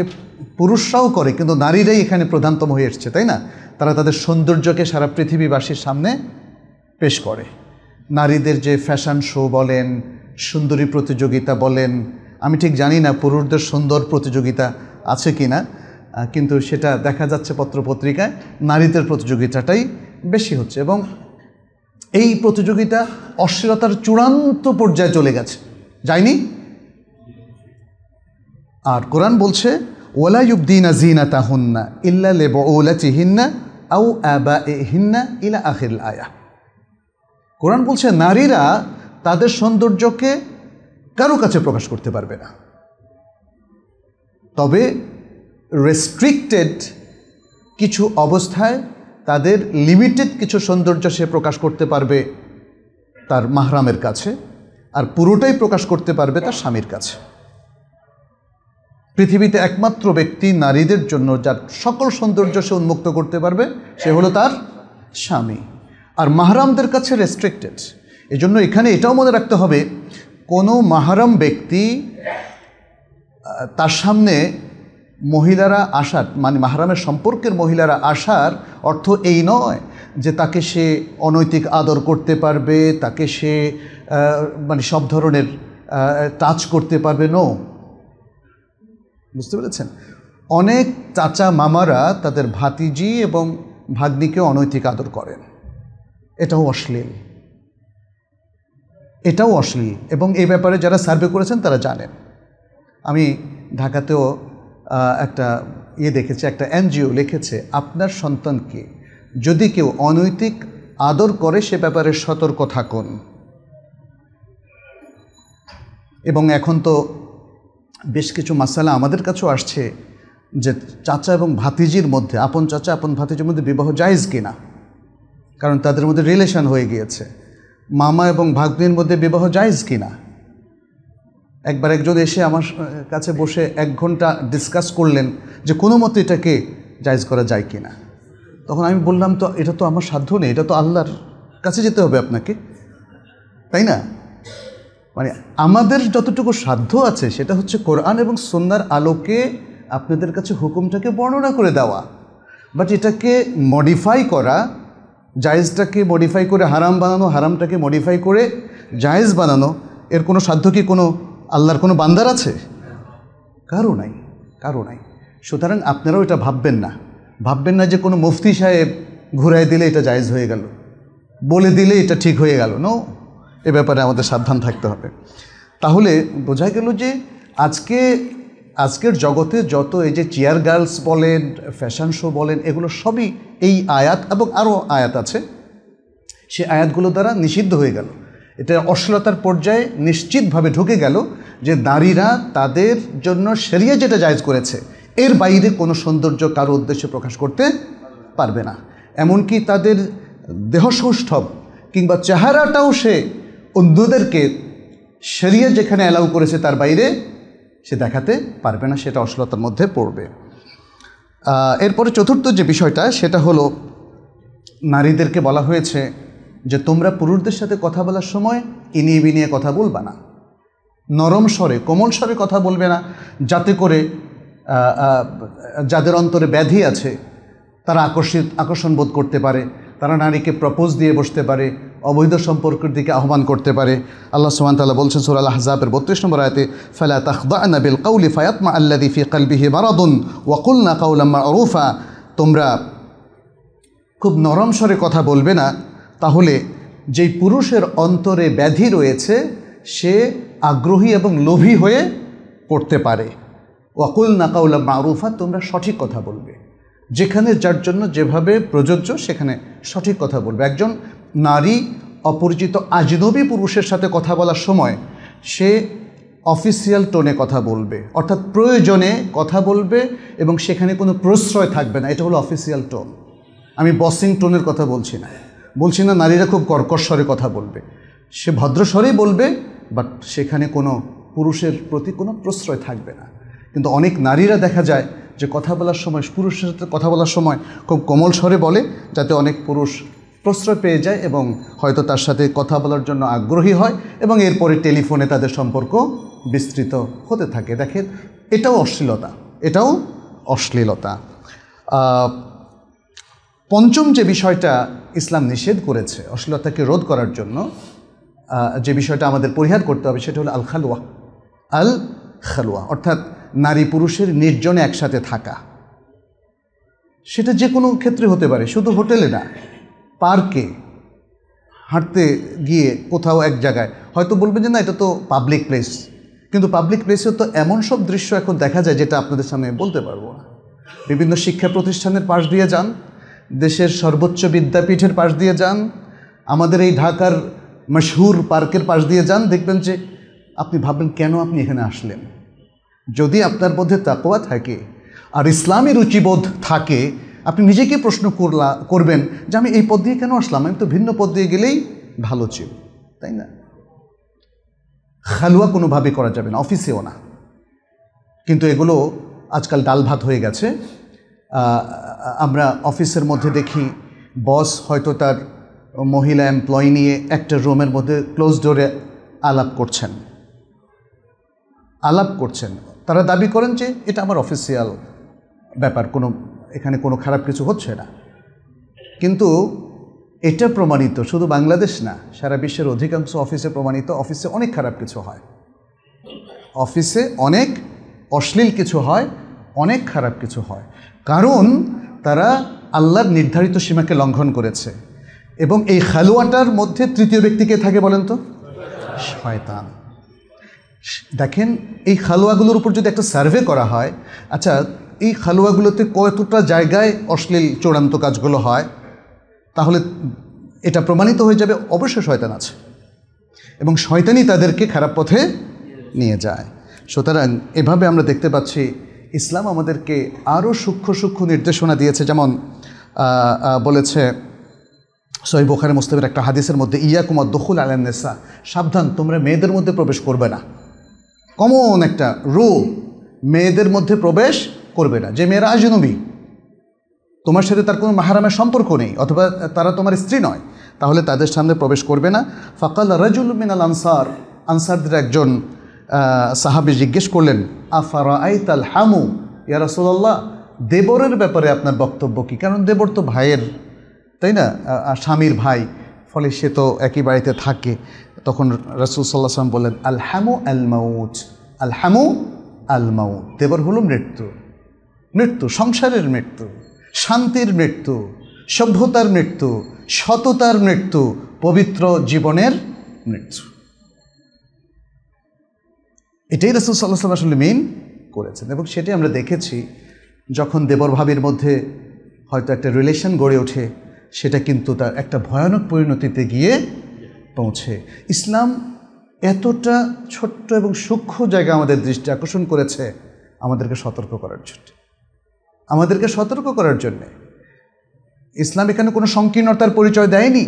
পুরুষরাও করে কিন্তু নারীরাই এখানে প্রধানতম হয়ে এসছে তাই না তারা তাদের সৌন্দর্যকে সারা পৃথিবীবাসীর সামনে পেশ করে নারীদের যে ফ্যাশন শো বলেন সুন্দরী প্রতিযোগিতা বলেন আমি ঠিক জানি না পুরুষদের সুন্দর প্রতিযোগিতা আছে কি না কিন্তু সেটা দেখা যাচ্ছে পত্রপত্রিকায় নারীদের প্রতিযোগিতাটাই বেশি হচ্ছে এবং এই প্রতিযোগিতা অশ্লীলতার চূড়ান্ত পর্যায়ে চলে গেছে যায়নি আর কোরআন বলছে ওলা ইউবদিনা তাহন্না ইল্লা লেব ওলা চিহিন্না আউ আবা হিন্না ইলা আখিল আয়া কোরআন বলছে নারীরা তাদের সৌন্দর্যকে কারো কাছে প্রকাশ করতে পারবে না তবে রেস্ট্রিক্টেড কিছু অবস্থায় তাদের লিমিটেড কিছু সৌন্দর্য সে প্রকাশ করতে পারবে তার মাহরামের কাছে আর পুরোটাই প্রকাশ করতে পারবে তার স্বামীর কাছে পৃথিবীতে একমাত্র ব্যক্তি নারীদের জন্য যার সকল সৌন্দর্য সে উন্মুক্ত করতে পারবে সে হলো তার স্বামী আর মাহারামদের কাছে রেস্ট্রিক্টেড এজন্য এখানে এটাও মনে রাখতে হবে কোনো মাহারাম ব্যক্তি তার সামনে মহিলারা আসার মানে মাহারামের সম্পর্কের মহিলারা আসার অর্থ এই নয় যে তাকে সে অনৈতিক আদর করতে পারবে তাকে সে মানে সব ধরনের টাচ করতে পারবে নো বুঝতে পেরেছেন অনেক চাচা মামারা তাদের ভাতিজি এবং ভাগ্নিকে অনৈতিক আদর করেন এটাও অশ্লীল এটাও অশ্লীল এবং এই ব্যাপারে যারা সার্ভে করেছেন তারা জানেন আমি ঢাকাতেও একটা ইয়ে দেখেছি একটা এনজিও লিখেছে আপনার সন্তানকে যদি কেউ অনৈতিক আদর করে সে ব্যাপারে সতর্ক থাকুন এবং এখন তো বেশ কিছু মাসালা আমাদের কাছেও আসছে যে চাচা এবং ভাতিজির মধ্যে আপন চাচা আপন ভাতিজির মধ্যে বিবাহ জায়েজ কিনা কারণ তাদের মধ্যে রিলেশন হয়ে গিয়েছে মামা এবং ভাগ্নির মধ্যে বিবাহ জায়েজ কিনা একবার একজন এসে আমার কাছে বসে এক ঘন্টা ডিসকাস করলেন যে কোনো মতে এটাকে জায়জ করা যায় কিনা তখন আমি বললাম তো এটা তো আমার সাধ্য নেই এটা তো আল্লাহর কাছে যেতে হবে আপনাকে তাই না মানে আমাদের যতটুকু সাধ্য আছে সেটা হচ্ছে কোরআন এবং সন্ন্যার আলোকে আপনাদের কাছে হুকুমটাকে বর্ণনা করে দেওয়া বাট এটাকে মডিফাই করা জায়েজটাকে মডিফাই করে হারাম বানানো হারামটাকে মডিফাই করে জায়েজ বানানো এর কোনো সাধ্য কি কোনো আল্লাহর কোনো বান্দার আছে কারো নাই কারো নাই সুতরাং আপনারাও এটা ভাববেন না ভাববেন না যে কোনো মুফতি সাহেব ঘুরাই দিলে এটা জায়জ হয়ে গেল বলে দিলে এটা ঠিক হয়ে গেল নো এ ব্যাপারে আমাদের সাবধান থাকতে হবে তাহলে বোঝা গেল যে আজকে আজকের জগতে যত এই যে চেয়ার গার্লস বলেন ফ্যাশন শো বলেন এগুলো সবই এই আয়াত এবং আরও আয়াত আছে সে আয়াতগুলো দ্বারা নিষিদ্ধ হয়ে গেল এটা অশ্লীলতার পর্যায়ে নিশ্চিতভাবে ঢুকে গেল যে নারীরা তাদের জন্য সেরিয়ে যেটা জায়জ করেছে এর বাইরে কোনো সৌন্দর্য কারো উদ্দেশ্যে প্রকাশ করতে পারবে না এমনকি তাদের দেহসৌষ্ঠব কিংবা চেহারাটাও সে অন্ধদেরকে সেরিয়ে যেখানে অ্যালাউ করেছে তার বাইরে সে দেখাতে পারবে না সেটা অশ্লতার মধ্যে পড়বে এরপরে চতুর্থ যে বিষয়টা সেটা হলো নারীদেরকে বলা হয়েছে যে তোমরা পুরুষদের সাথে কথা বলার সময় ইনিয়ে বিনিয়ে কথা বলবা না নরম স্বরে কোমল স্বরে কথা বলবে না যাতে করে যাদের অন্তরে ব্যাধি আছে তারা আকর্ষিত আকর্ষণ বোধ করতে পারে তারা নারীকে প্রপোজ দিয়ে বসতে পারে অবৈধ সম্পর্কের দিকে আহ্বান করতে পারে আল্লাহ সুমান তালা বলছেন সুর আল্লাহ হাজাবের বত্রিশ নম্বর আয়তে ফেলা তাহদা নাবিল কাউলি ফায়াতমা আল্লাদি ফি কালবিহি মারাদুন না কাউলাম্মা অরুফা তোমরা খুব নরম স্বরে কথা বলবে না তাহলে যেই পুরুষের অন্তরে ব্যাধি রয়েছে সে আগ্রহী এবং লোভী হয়ে পড়তে পারে ওয়াকুল নাকাউলা মারুফা তোমরা সঠিক কথা বলবে যেখানে যার জন্য যেভাবে প্রযোজ্য সেখানে সঠিক কথা বলবে একজন নারী অপরিচিত আজনবী পুরুষের সাথে কথা বলার সময় সে অফিসিয়াল টোনে কথা বলবে অর্থাৎ প্রয়োজনে কথা বলবে এবং সেখানে কোনো প্রশ্রয় থাকবে না এটা হলো অফিসিয়াল টোন আমি বসিং টোনের কথা বলছি না বলছি না নারীরা খুব কর্কশ স্বরে কথা বলবে সে ভদ্রস্বরেই বলবে বাট সেখানে কোনো পুরুষের প্রতি কোনো প্রশ্রয় থাকবে না কিন্তু অনেক নারীরা দেখা যায় যে কথা বলার সময় পুরুষের সাথে কথা বলার সময় খুব কোমল স্বরে বলে যাতে অনেক পুরুষ প্রশ্রয় পেয়ে যায় এবং হয়তো তার সাথে কথা বলার জন্য আগ্রহী হয় এবং এরপরে টেলিফোনে তাদের সম্পর্ক বিস্তৃত হতে থাকে দেখেন এটাও অশ্লীলতা এটাও অশ্লীলতা পঞ্চম যে বিষয়টা ইসলাম নিষেধ করেছে অশ্লীলতাকে রোধ করার জন্য যে বিষয়টা আমাদের পরিহার করতে হবে সেটা হলো আল খালুয়া আল খালুয়া অর্থাৎ নারী পুরুষের নির্জনে একসাথে থাকা সেটা যে কোনো ক্ষেত্রে হতে পারে শুধু হোটেলে না পার্কে হাঁটতে গিয়ে কোথাও এক জায়গায় হয়তো বলবেন যে না এটা তো পাবলিক প্লেস কিন্তু পাবলিক প্লেসেও তো এমন সব দৃশ্য এখন দেখা যায় যেটা আপনাদের সামনে বলতে পারবো না বিভিন্ন শিক্ষা প্রতিষ্ঠানের পাশ দিয়ে যান দেশের সর্বোচ্চ বিদ্যাপীঠের পাশ দিয়ে যান আমাদের এই ঢাকার মশহুর পার্কের পাশ দিয়ে যান দেখবেন যে আপনি ভাববেন কেন আপনি এখানে আসলেন যদি আপনার মধ্যে তাকোয়া থাকে আর ইসলামী রুচিবোধ থাকে আপনি নিজেকে প্রশ্ন করলা করবেন যে আমি এই পদ দিয়ে কেন আসলাম আমি তো ভিন্ন পদ দিয়ে গেলেই ভালো ছিল তাই না খালুয়া কোনোভাবে করা যাবে না অফিসেও না কিন্তু এগুলো আজকাল ডাল ভাত হয়ে গেছে আমরা অফিসের মধ্যে দেখি বস হয়তো তার মহিলা এমপ্লয় নিয়ে একটা রুমের মধ্যে ক্লোজ ডোরে আলাপ করছেন আলাপ করছেন তারা দাবি করেন যে এটা আমার অফিসিয়াল ব্যাপার কোনো এখানে কোনো খারাপ কিছু হচ্ছে না কিন্তু এটা প্রমাণিত শুধু বাংলাদেশ না সারা বিশ্বের অধিকাংশ অফিসে প্রমাণিত অফিসে অনেক খারাপ কিছু হয় অফিসে অনেক অশ্লীল কিছু হয় অনেক খারাপ কিছু হয় কারণ তারা আল্লাহর নির্ধারিত সীমাকে লঙ্ঘন করেছে এবং এই খালোয়াটার মধ্যে তৃতীয় ব্যক্তিকে থাকে বলেন তো শয়তান দেখেন এই খালোয়াগুলোর উপর যদি একটা সার্ভে করা হয় আচ্ছা এই খালোয়াগুলোতে কতটা জায়গায় অশ্লীল চূড়ান্ত কাজগুলো হয় তাহলে এটা প্রমাণিত হয়ে যাবে অবশ্যই শয়তান আছে এবং শয়তানই তাদেরকে খারাপ পথে নিয়ে যায় সুতরাং এভাবে আমরা দেখতে পাচ্ছি ইসলাম আমাদেরকে আরও সূক্ষ্ম সূক্ষ্ম নির্দেশনা দিয়েছে যেমন বলেছে সহি বোখারে মুস্তাবের একটা হাদিসের মধ্যে ইয়াকুমা দখুল নেসা সাবধান তোমরা মেয়েদের মধ্যে প্রবেশ করবে না কমন একটা রু মেয়েদের মধ্যে প্রবেশ করবে না যে মেয়েরা আজনবী তোমার সাথে তার কোনো মাহারামের সম্পর্ক নেই অথবা তারা তোমার স্ত্রী নয় তাহলে তাদের সামনে প্রবেশ করবে না ফাকাল রাজুল মিনাল আনসার আনসারদের একজন সাহাবি জিজ্ঞেস করলেন আফারা আইতাল হামু ইয়া দেবরের ব্যাপারে আপনার বক্তব্য কী কারণ দেবর তো ভাইয়ের তাই না স্বামীর ভাই ফলে সে তো একই বাড়িতে থাকে তখন রসুল সাল্লাহ সাল্লাম বললেন আলহামু আল মাউত আলহামু আল মাউত দেবর হলো মৃত্যু মৃত্যু সংসারের মৃত্যু শান্তির মৃত্যু সভ্যতার মৃত্যু সততার মৃত্যু পবিত্র জীবনের মৃত্যু এটাই রসুল সাল্লাহ সাল্লাম আসলে মেইন করেছেন এবং সেটাই আমরা দেখেছি যখন দেবর ভাবির মধ্যে হয়তো একটা রিলেশন গড়ে ওঠে সেটা কিন্তু তার একটা ভয়ানক পরিণতিতে গিয়ে পৌঁছে ইসলাম এতটা ছোট্ট এবং সূক্ষ্ম জায়গা আমাদের দৃষ্টি আকর্ষণ করেছে আমাদেরকে সতর্ক করার জন্য আমাদেরকে সতর্ক করার জন্যে ইসলাম এখানে কোনো সংকীর্ণতার পরিচয় দেয়নি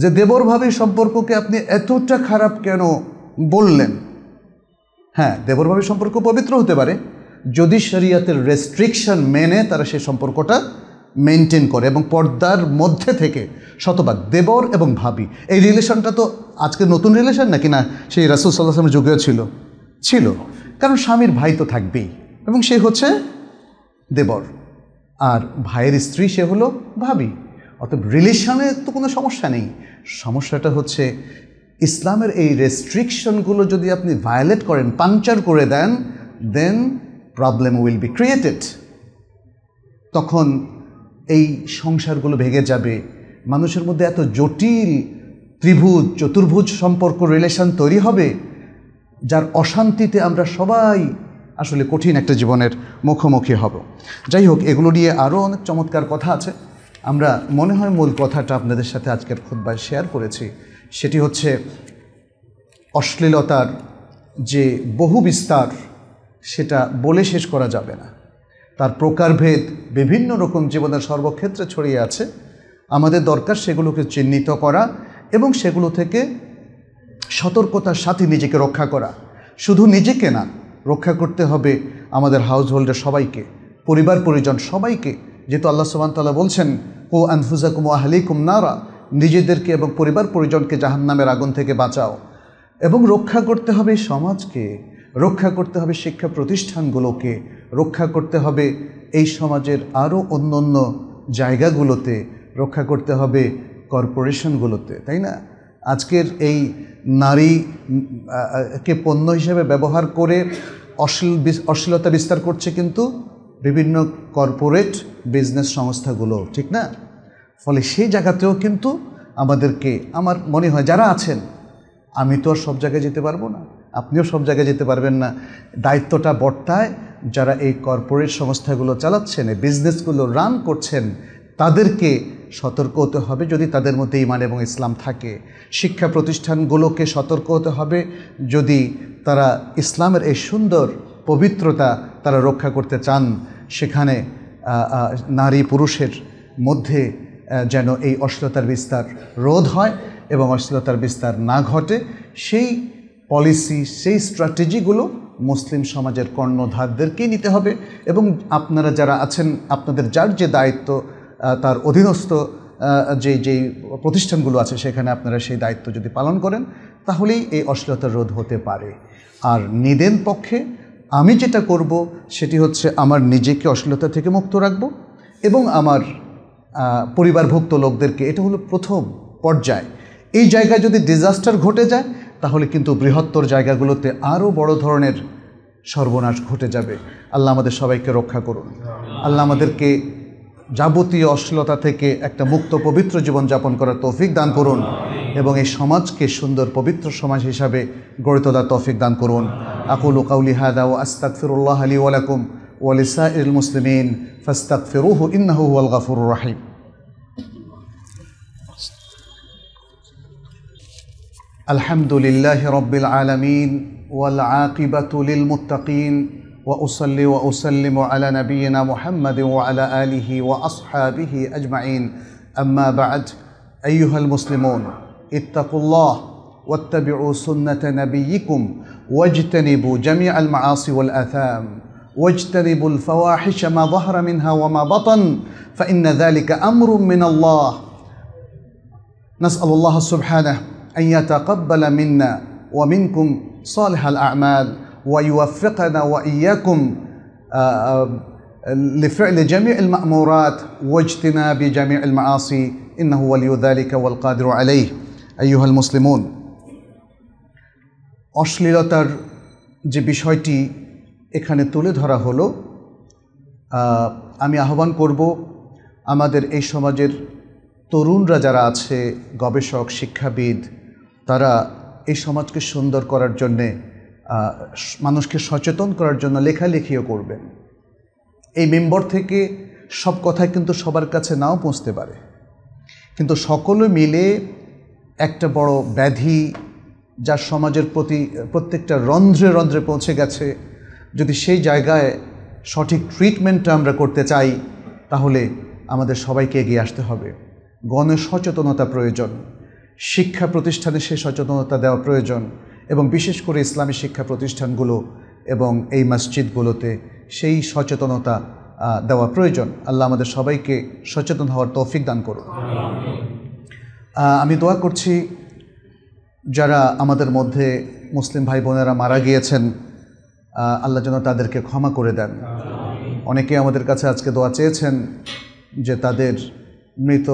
যে দেবরভাবে সম্পর্ককে আপনি এতটা খারাপ কেন বললেন হ্যাঁ দেবরভাবে সম্পর্ক পবিত্র হতে পারে যদি শরিয়াতের রেস্ট্রিকশন মেনে তারা সেই সম্পর্কটা মেনটেন করে এবং পর্দার মধ্যে থেকে শতভাগ দেবর এবং ভাবি এই রিলেশনটা তো আজকে নতুন রিলেশন নাকি না সেই রাসুল সাল্লাহামের যুগেও ছিল ছিল কারণ স্বামীর ভাই তো থাকবেই এবং সে হচ্ছে দেবর আর ভাইয়ের স্ত্রী সে হলো ভাবি অর্থাৎ রিলেশনে তো কোনো সমস্যা নেই সমস্যাটা হচ্ছে ইসলামের এই রেস্ট্রিকশনগুলো যদি আপনি ভায়োলেট করেন পাঞ্চার করে দেন দেন প্রবলেম উইল বি ক্রিয়েটেড তখন এই সংসারগুলো ভেঙে যাবে মানুষের মধ্যে এত জটিল ত্রিভুজ চতুর্ভুজ সম্পর্ক রিলেশন তৈরি হবে যার অশান্তিতে আমরা সবাই আসলে কঠিন একটা জীবনের মুখোমুখি হব যাই হোক এগুলো নিয়ে আরও অনেক চমৎকার কথা আছে আমরা মনে হয় মূল কথাটা আপনাদের সাথে আজকের খুদ্বায় শেয়ার করেছি সেটি হচ্ছে অশ্লীলতার যে বহু বিস্তার সেটা বলে শেষ করা যাবে না তার প্রকারভেদ বিভিন্ন রকম জীবনের সর্বক্ষেত্রে ছড়িয়ে আছে আমাদের দরকার সেগুলোকে চিহ্নিত করা এবং সেগুলো থেকে সতর্কতার সাথে নিজেকে রক্ষা করা শুধু নিজেকে না রক্ষা করতে হবে আমাদের হাউস হোল্ডের সবাইকে পরিবার পরিজন সবাইকে যেহেতু আল্লাহ সুবাহতাল্লাহ বলছেন ও আনফুজাকুম আহলিকুম নারা নিজেদেরকে এবং পরিবার পরিজনকে জাহান্নামের আগুন থেকে বাঁচাও এবং রক্ষা করতে হবে সমাজকে রক্ষা করতে হবে শিক্ষা প্রতিষ্ঠানগুলোকে রক্ষা করতে হবে এই সমাজের আরও অন্য অন্য জায়গাগুলোতে রক্ষা করতে হবে কর্পোরেশনগুলোতে তাই না আজকের এই নারী কে পণ্য হিসেবে ব্যবহার করে অশ্লীল অশ্লীলতা বিস্তার করছে কিন্তু বিভিন্ন কর্পোরেট বিজনেস সংস্থাগুলো ঠিক না ফলে সেই জায়গাতেও কিন্তু আমাদেরকে আমার মনে হয় যারা আছেন আমি তো আর সব জায়গায় যেতে পারবো না আপনিও সব জায়গায় যেতে পারবেন না দায়িত্বটা বর্তায় যারা এই কর্পোরেট সংস্থাগুলো চালাচ্ছেন এই বিজনেসগুলো রান করছেন তাদেরকে সতর্ক হতে হবে যদি তাদের মধ্যে ইমান এবং ইসলাম থাকে শিক্ষা প্রতিষ্ঠানগুলোকে সতর্ক হতে হবে যদি তারা ইসলামের এই সুন্দর পবিত্রতা তারা রক্ষা করতে চান সেখানে নারী পুরুষের মধ্যে যেন এই অশ্লীলতার বিস্তার রোধ হয় এবং অশ্লীলতার বিস্তার না ঘটে সেই পলিসি সেই স্ট্র্যাটেজিগুলো মুসলিম সমাজের কর্ণধারদেরকেই নিতে হবে এবং আপনারা যারা আছেন আপনাদের যার যে দায়িত্ব তার অধীনস্থ যে যেই প্রতিষ্ঠানগুলো আছে সেখানে আপনারা সেই দায়িত্ব যদি পালন করেন তাহলেই এই অশ্লীলতা রোধ হতে পারে আর নিদেন পক্ষে আমি যেটা করব সেটি হচ্ছে আমার নিজেকে অশ্লীলতা থেকে মুক্ত রাখব এবং আমার পরিবারভুক্ত লোকদেরকে এটা হলো প্রথম পর্যায় এই জায়গায় যদি ডিজাস্টার ঘটে যায় তাহলে কিন্তু বৃহত্তর জায়গাগুলোতে আরও বড় ধরনের সর্বনাশ ঘটে যাবে আল্লাহ আমাদের সবাইকে রক্ষা করুন আল্লাহ আমাদেরকে যাবতীয় অশ্লীলতা থেকে একটা মুক্ত পবিত্র জীবন যাপন করার তৌফিক দান করুন এবং এই সমাজকে সুন্দর পবিত্র সমাজ হিসাবে গড়ে তোলার তৌফিক দান করুন আকুল কাউলি হাদা ও ফিরুল্লাহ আলী ওয়ালাকুম ওয়ালিসা ইল মুসলিমিন ফাস্তাকফিরুহু ইন্নাহু আল গাফুর রাহিম الحمد لله رب العالمين والعاقبة للمتقين وأصلي وأسلم على نبينا محمد وعلى آله وأصحابه أجمعين أما بعد أيها المسلمون اتقوا الله واتبعوا سنة نبيكم واجتنبوا جميع المعاصي والآثام واجتنبوا الفواحش ما ظهر منها وما بطن فإن ذلك أمر من الله نسأل الله سبحانه أن يتقبل منا ومنكم صالح الأعمال ويوفقنا وإياكم لفعل جميع المأمورات واجتناب جميع المعاصي إنه ولي ذلك والقادر عليه أيها المسلمون অশ্লীলতার যে বিষয়টি এখানে তুলে ধরা হলো আমি আহ্বান করব আমাদের এই সমাজের তরুণরা যারা আছে গবেষক শিক্ষাবিদ তারা এই সমাজকে সুন্দর করার জন্যে মানুষকে সচেতন করার জন্য লেখালেখিও করবেন এই মেম্বর থেকে সব কথা কিন্তু সবার কাছে নাও পৌঁছতে পারে কিন্তু সকলে মিলে একটা বড় ব্যাধি যা সমাজের প্রতি প্রত্যেকটা রন্ধ্রে রন্ধ্রে পৌঁছে গেছে যদি সেই জায়গায় সঠিক ট্রিটমেন্টটা আমরা করতে চাই তাহলে আমাদের সবাইকে এগিয়ে আসতে হবে সচেতনতা প্রয়োজন শিক্ষা প্রতিষ্ঠানে সেই সচেতনতা দেওয়া প্রয়োজন এবং বিশেষ করে ইসলামী শিক্ষা প্রতিষ্ঠানগুলো এবং এই মসজিদগুলোতে সেই সচেতনতা দেওয়া প্রয়োজন আল্লাহ আমাদের সবাইকে সচেতন হওয়ার তৌফিক দান করুন আমি দোয়া করছি যারা আমাদের মধ্যে মুসলিম ভাই বোনেরা মারা গিয়েছেন আল্লাহ যেন তাদেরকে ক্ষমা করে দেন অনেকে আমাদের কাছে আজকে দোয়া চেয়েছেন যে তাদের মৃত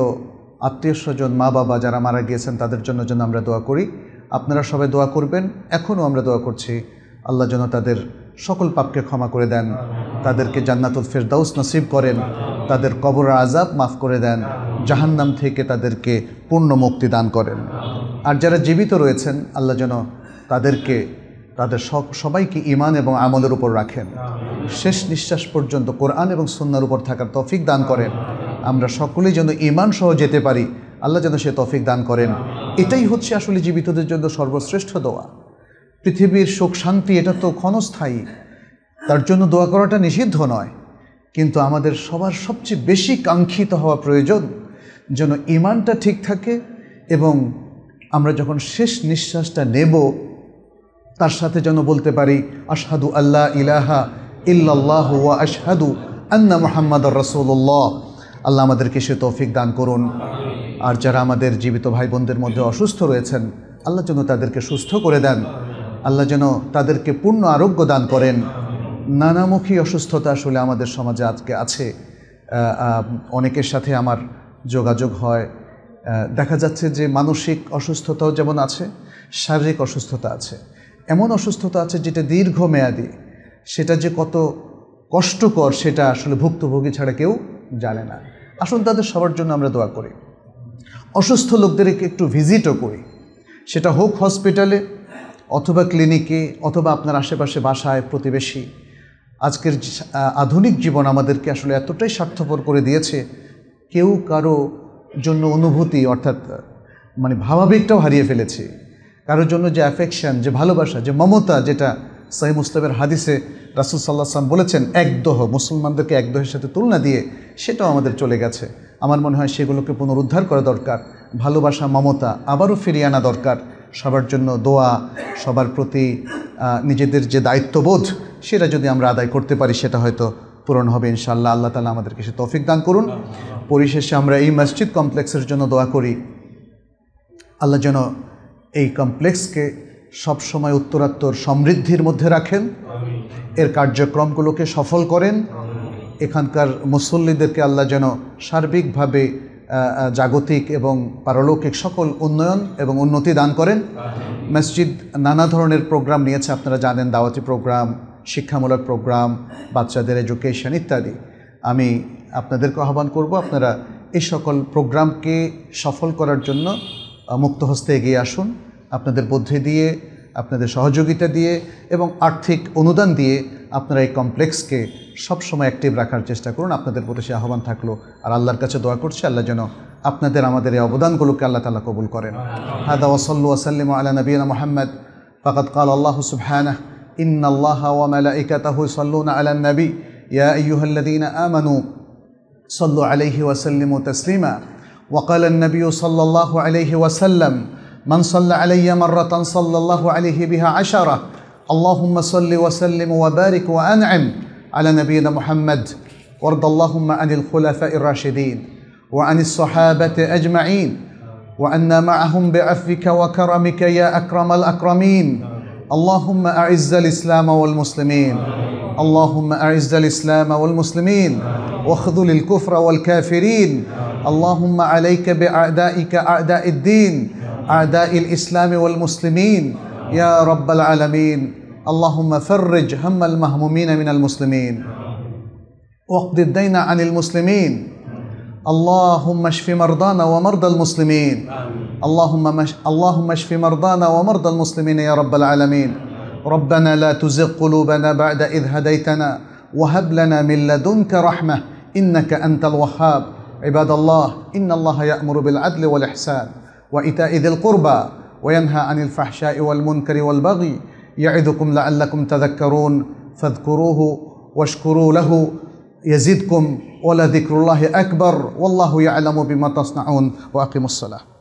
আত্মীয় স্বজন মা বাবা যারা মারা গিয়েছেন তাদের জন্য যেন আমরা দোয়া করি আপনারা সবাই দোয়া করবেন এখনও আমরা দোয়া করছি আল্লাহ যেন তাদের সকল পাপকে ক্ষমা করে দেন তাদেরকে জান্নাতুল ফেরদাউস নসিব করেন তাদের কবর আজাব মাফ করে দেন জাহান্নাম থেকে তাদেরকে পূর্ণ মুক্তি দান করেন আর যারা জীবিত রয়েছেন আল্লাহ যেন তাদেরকে তাদের সবাইকে ইমান এবং আমলের উপর রাখেন শেষ নিঃশ্বাস পর্যন্ত কোরআন এবং সন্ন্যার উপর থাকার তফিক দান করেন আমরা সকলেই যেন ইমান সহ যেতে পারি আল্লাহ যেন সে তফিক দান করেন এটাই হচ্ছে আসলে জীবিতদের জন্য সর্বশ্রেষ্ঠ দোয়া পৃথিবীর সুখ শান্তি এটা তো ক্ষণস্থায়ী তার জন্য দোয়া করাটা নিষিদ্ধ নয় কিন্তু আমাদের সবার সবচেয়ে বেশি কাঙ্ক্ষিত হওয়া প্রয়োজন যেন ইমানটা ঠিক থাকে এবং আমরা যখন শেষ নিঃশ্বাসটা নেব তার সাথে যেন বলতে পারি আশহাদু আল্লাহ ইলাহা ইল্লাল্লাহ ওয়া আশহাদু আন্না মোহাম্মদ রসুল্লাহ আল্লাহ আমাদেরকে সে তৌফিক দান করুন আর যারা আমাদের জীবিত ভাই বোনদের মধ্যে অসুস্থ রয়েছেন আল্লাহ যেন তাদেরকে সুস্থ করে দেন আল্লাহ যেন তাদেরকে পূর্ণ আরোগ্য দান করেন নানামুখী অসুস্থতা আসলে আমাদের সমাজে আজকে আছে অনেকের সাথে আমার যোগাযোগ হয় দেখা যাচ্ছে যে মানসিক অসুস্থতাও যেমন আছে শারীরিক অসুস্থতা আছে এমন অসুস্থতা আছে যেটা দীর্ঘমেয়াদী সেটা যে কত কষ্টকর সেটা আসলে ভুক্তভোগী ছাড়া কেউ জানে না আসুন তাদের সবার জন্য আমরা দোয়া করি অসুস্থ লোকদেরকে একটু ভিজিটও করি সেটা হোক হসপিটালে অথবা ক্লিনিকে অথবা আপনার আশেপাশে বাসায় প্রতিবেশী আজকের আধুনিক জীবন আমাদেরকে আসলে এতটাই স্বার্থপর করে দিয়েছে কেউ কারো জন্য অনুভূতি অর্থাৎ মানে ভাবাবেগটাও হারিয়ে ফেলেছে কারোর জন্য যে অ্যাফেকশান যে ভালোবাসা যে মমতা যেটা সাহি মুস্তাবের হাদিসে রাসুল সাল্লাহ সাল্লাম বলেছেন একদহ মুসলমানদেরকে একদহের সাথে তুলনা দিয়ে সেটাও আমাদের চলে গেছে আমার মনে হয় সেগুলোকে পুনরুদ্ধার করা দরকার ভালোবাসা মমতা আবারও ফিরিয়ে আনা দরকার সবার জন্য দোয়া সবার প্রতি নিজেদের যে দায়িত্ববোধ সেটা যদি আমরা আদায় করতে পারি সেটা হয়তো পূরণ হবে ইনশাল্লাহ আল্লাহ তালা আমাদেরকে সে তৌফিক দান করুন পরিশেষে আমরা এই মসজিদ কমপ্লেক্সের জন্য দোয়া করি আল্লাহ যেন এই কমপ্লেক্সকে সবসময় উত্তরাত্তর সমৃদ্ধির মধ্যে রাখেন এর কার্যক্রমগুলোকে সফল করেন এখানকার মুসল্লিদেরকে আল্লাহ যেন সার্বিকভাবে জাগতিক এবং পারলৌকিক সকল উন্নয়ন এবং উন্নতি দান করেন মসজিদ নানা ধরনের প্রোগ্রাম নিয়েছে আপনারা জানেন দাওয়াতি প্রোগ্রাম শিক্ষামূলক প্রোগ্রাম বাচ্চাদের এডুকেশন ইত্যাদি আমি আপনাদেরকে আহ্বান করব আপনারা এই সকল প্রোগ্রামকে সফল করার জন্য মুক্ত হস্তে এগিয়ে আসুন আপনাদের বুদ্ধি দিয়ে আপনাদের সহযোগিতা দিয়ে এবং আর্থিক অনুদান দিয়ে আপনারা এই কমপ্লেক্সকে সবসময় অ্যাক্টিভ রাখার চেষ্টা করুন আপনাদের প্রতি সে আহ্বান থাকলো আর আল্লাহর কাছে দোয়া করছি আল্লাহ যেন আপনাদের আমাদের এই অবদানগুলোকে আল্লাহ তালা কবুল করেন হাদা ওসল্লু আসাল্লিম আলা নবীন মোহাম্মদ ফকত কাল আল্লাহ সুবহানাহ إن الله وملائكته يصلون على النبي يا أيها الذين آمنوا صلوا عليه وسلموا تسليما وقال النبي صلى الله عليه وسلم من صلى علي مرة صلى الله عليه بها عشرة اللهم صل وسلم وبارك وأنعم على نبينا محمد وارض اللهم عن الخلفاء الراشدين وعن الصحابة أجمعين وأن معهم بعفوك وكرمك يا أكرم الأكرمين اللهم أعز الإسلام والمسلمين اللهم أعز الإسلام والمسلمين واخذل الكفر والكافرين اللهم عليك بأعدائك أعداء الدين اعداء الاسلام والمسلمين يا رب العالمين اللهم فرج هم المهمومين من المسلمين واقض الدين عن المسلمين اللهم اشف مرضانا ومرضى المسلمين اللهم مش... اللهم اشف مرضانا ومرضى المسلمين يا رب العالمين ربنا لا تزغ قلوبنا بعد إذ هديتنا وهب لنا من لدنك رحمة إنك أنت الوهاب عباد الله إن الله يأمر بالعدل والإحسان وإيتاء ذي القربى وينهى عن الفحشاء والمنكر والبغي يعظكم لعلكم تذكرون فاذكروه واشكروا له يزدكم ولذكر الله أكبر والله يعلم بما تصنعون وأقيموا الصلاة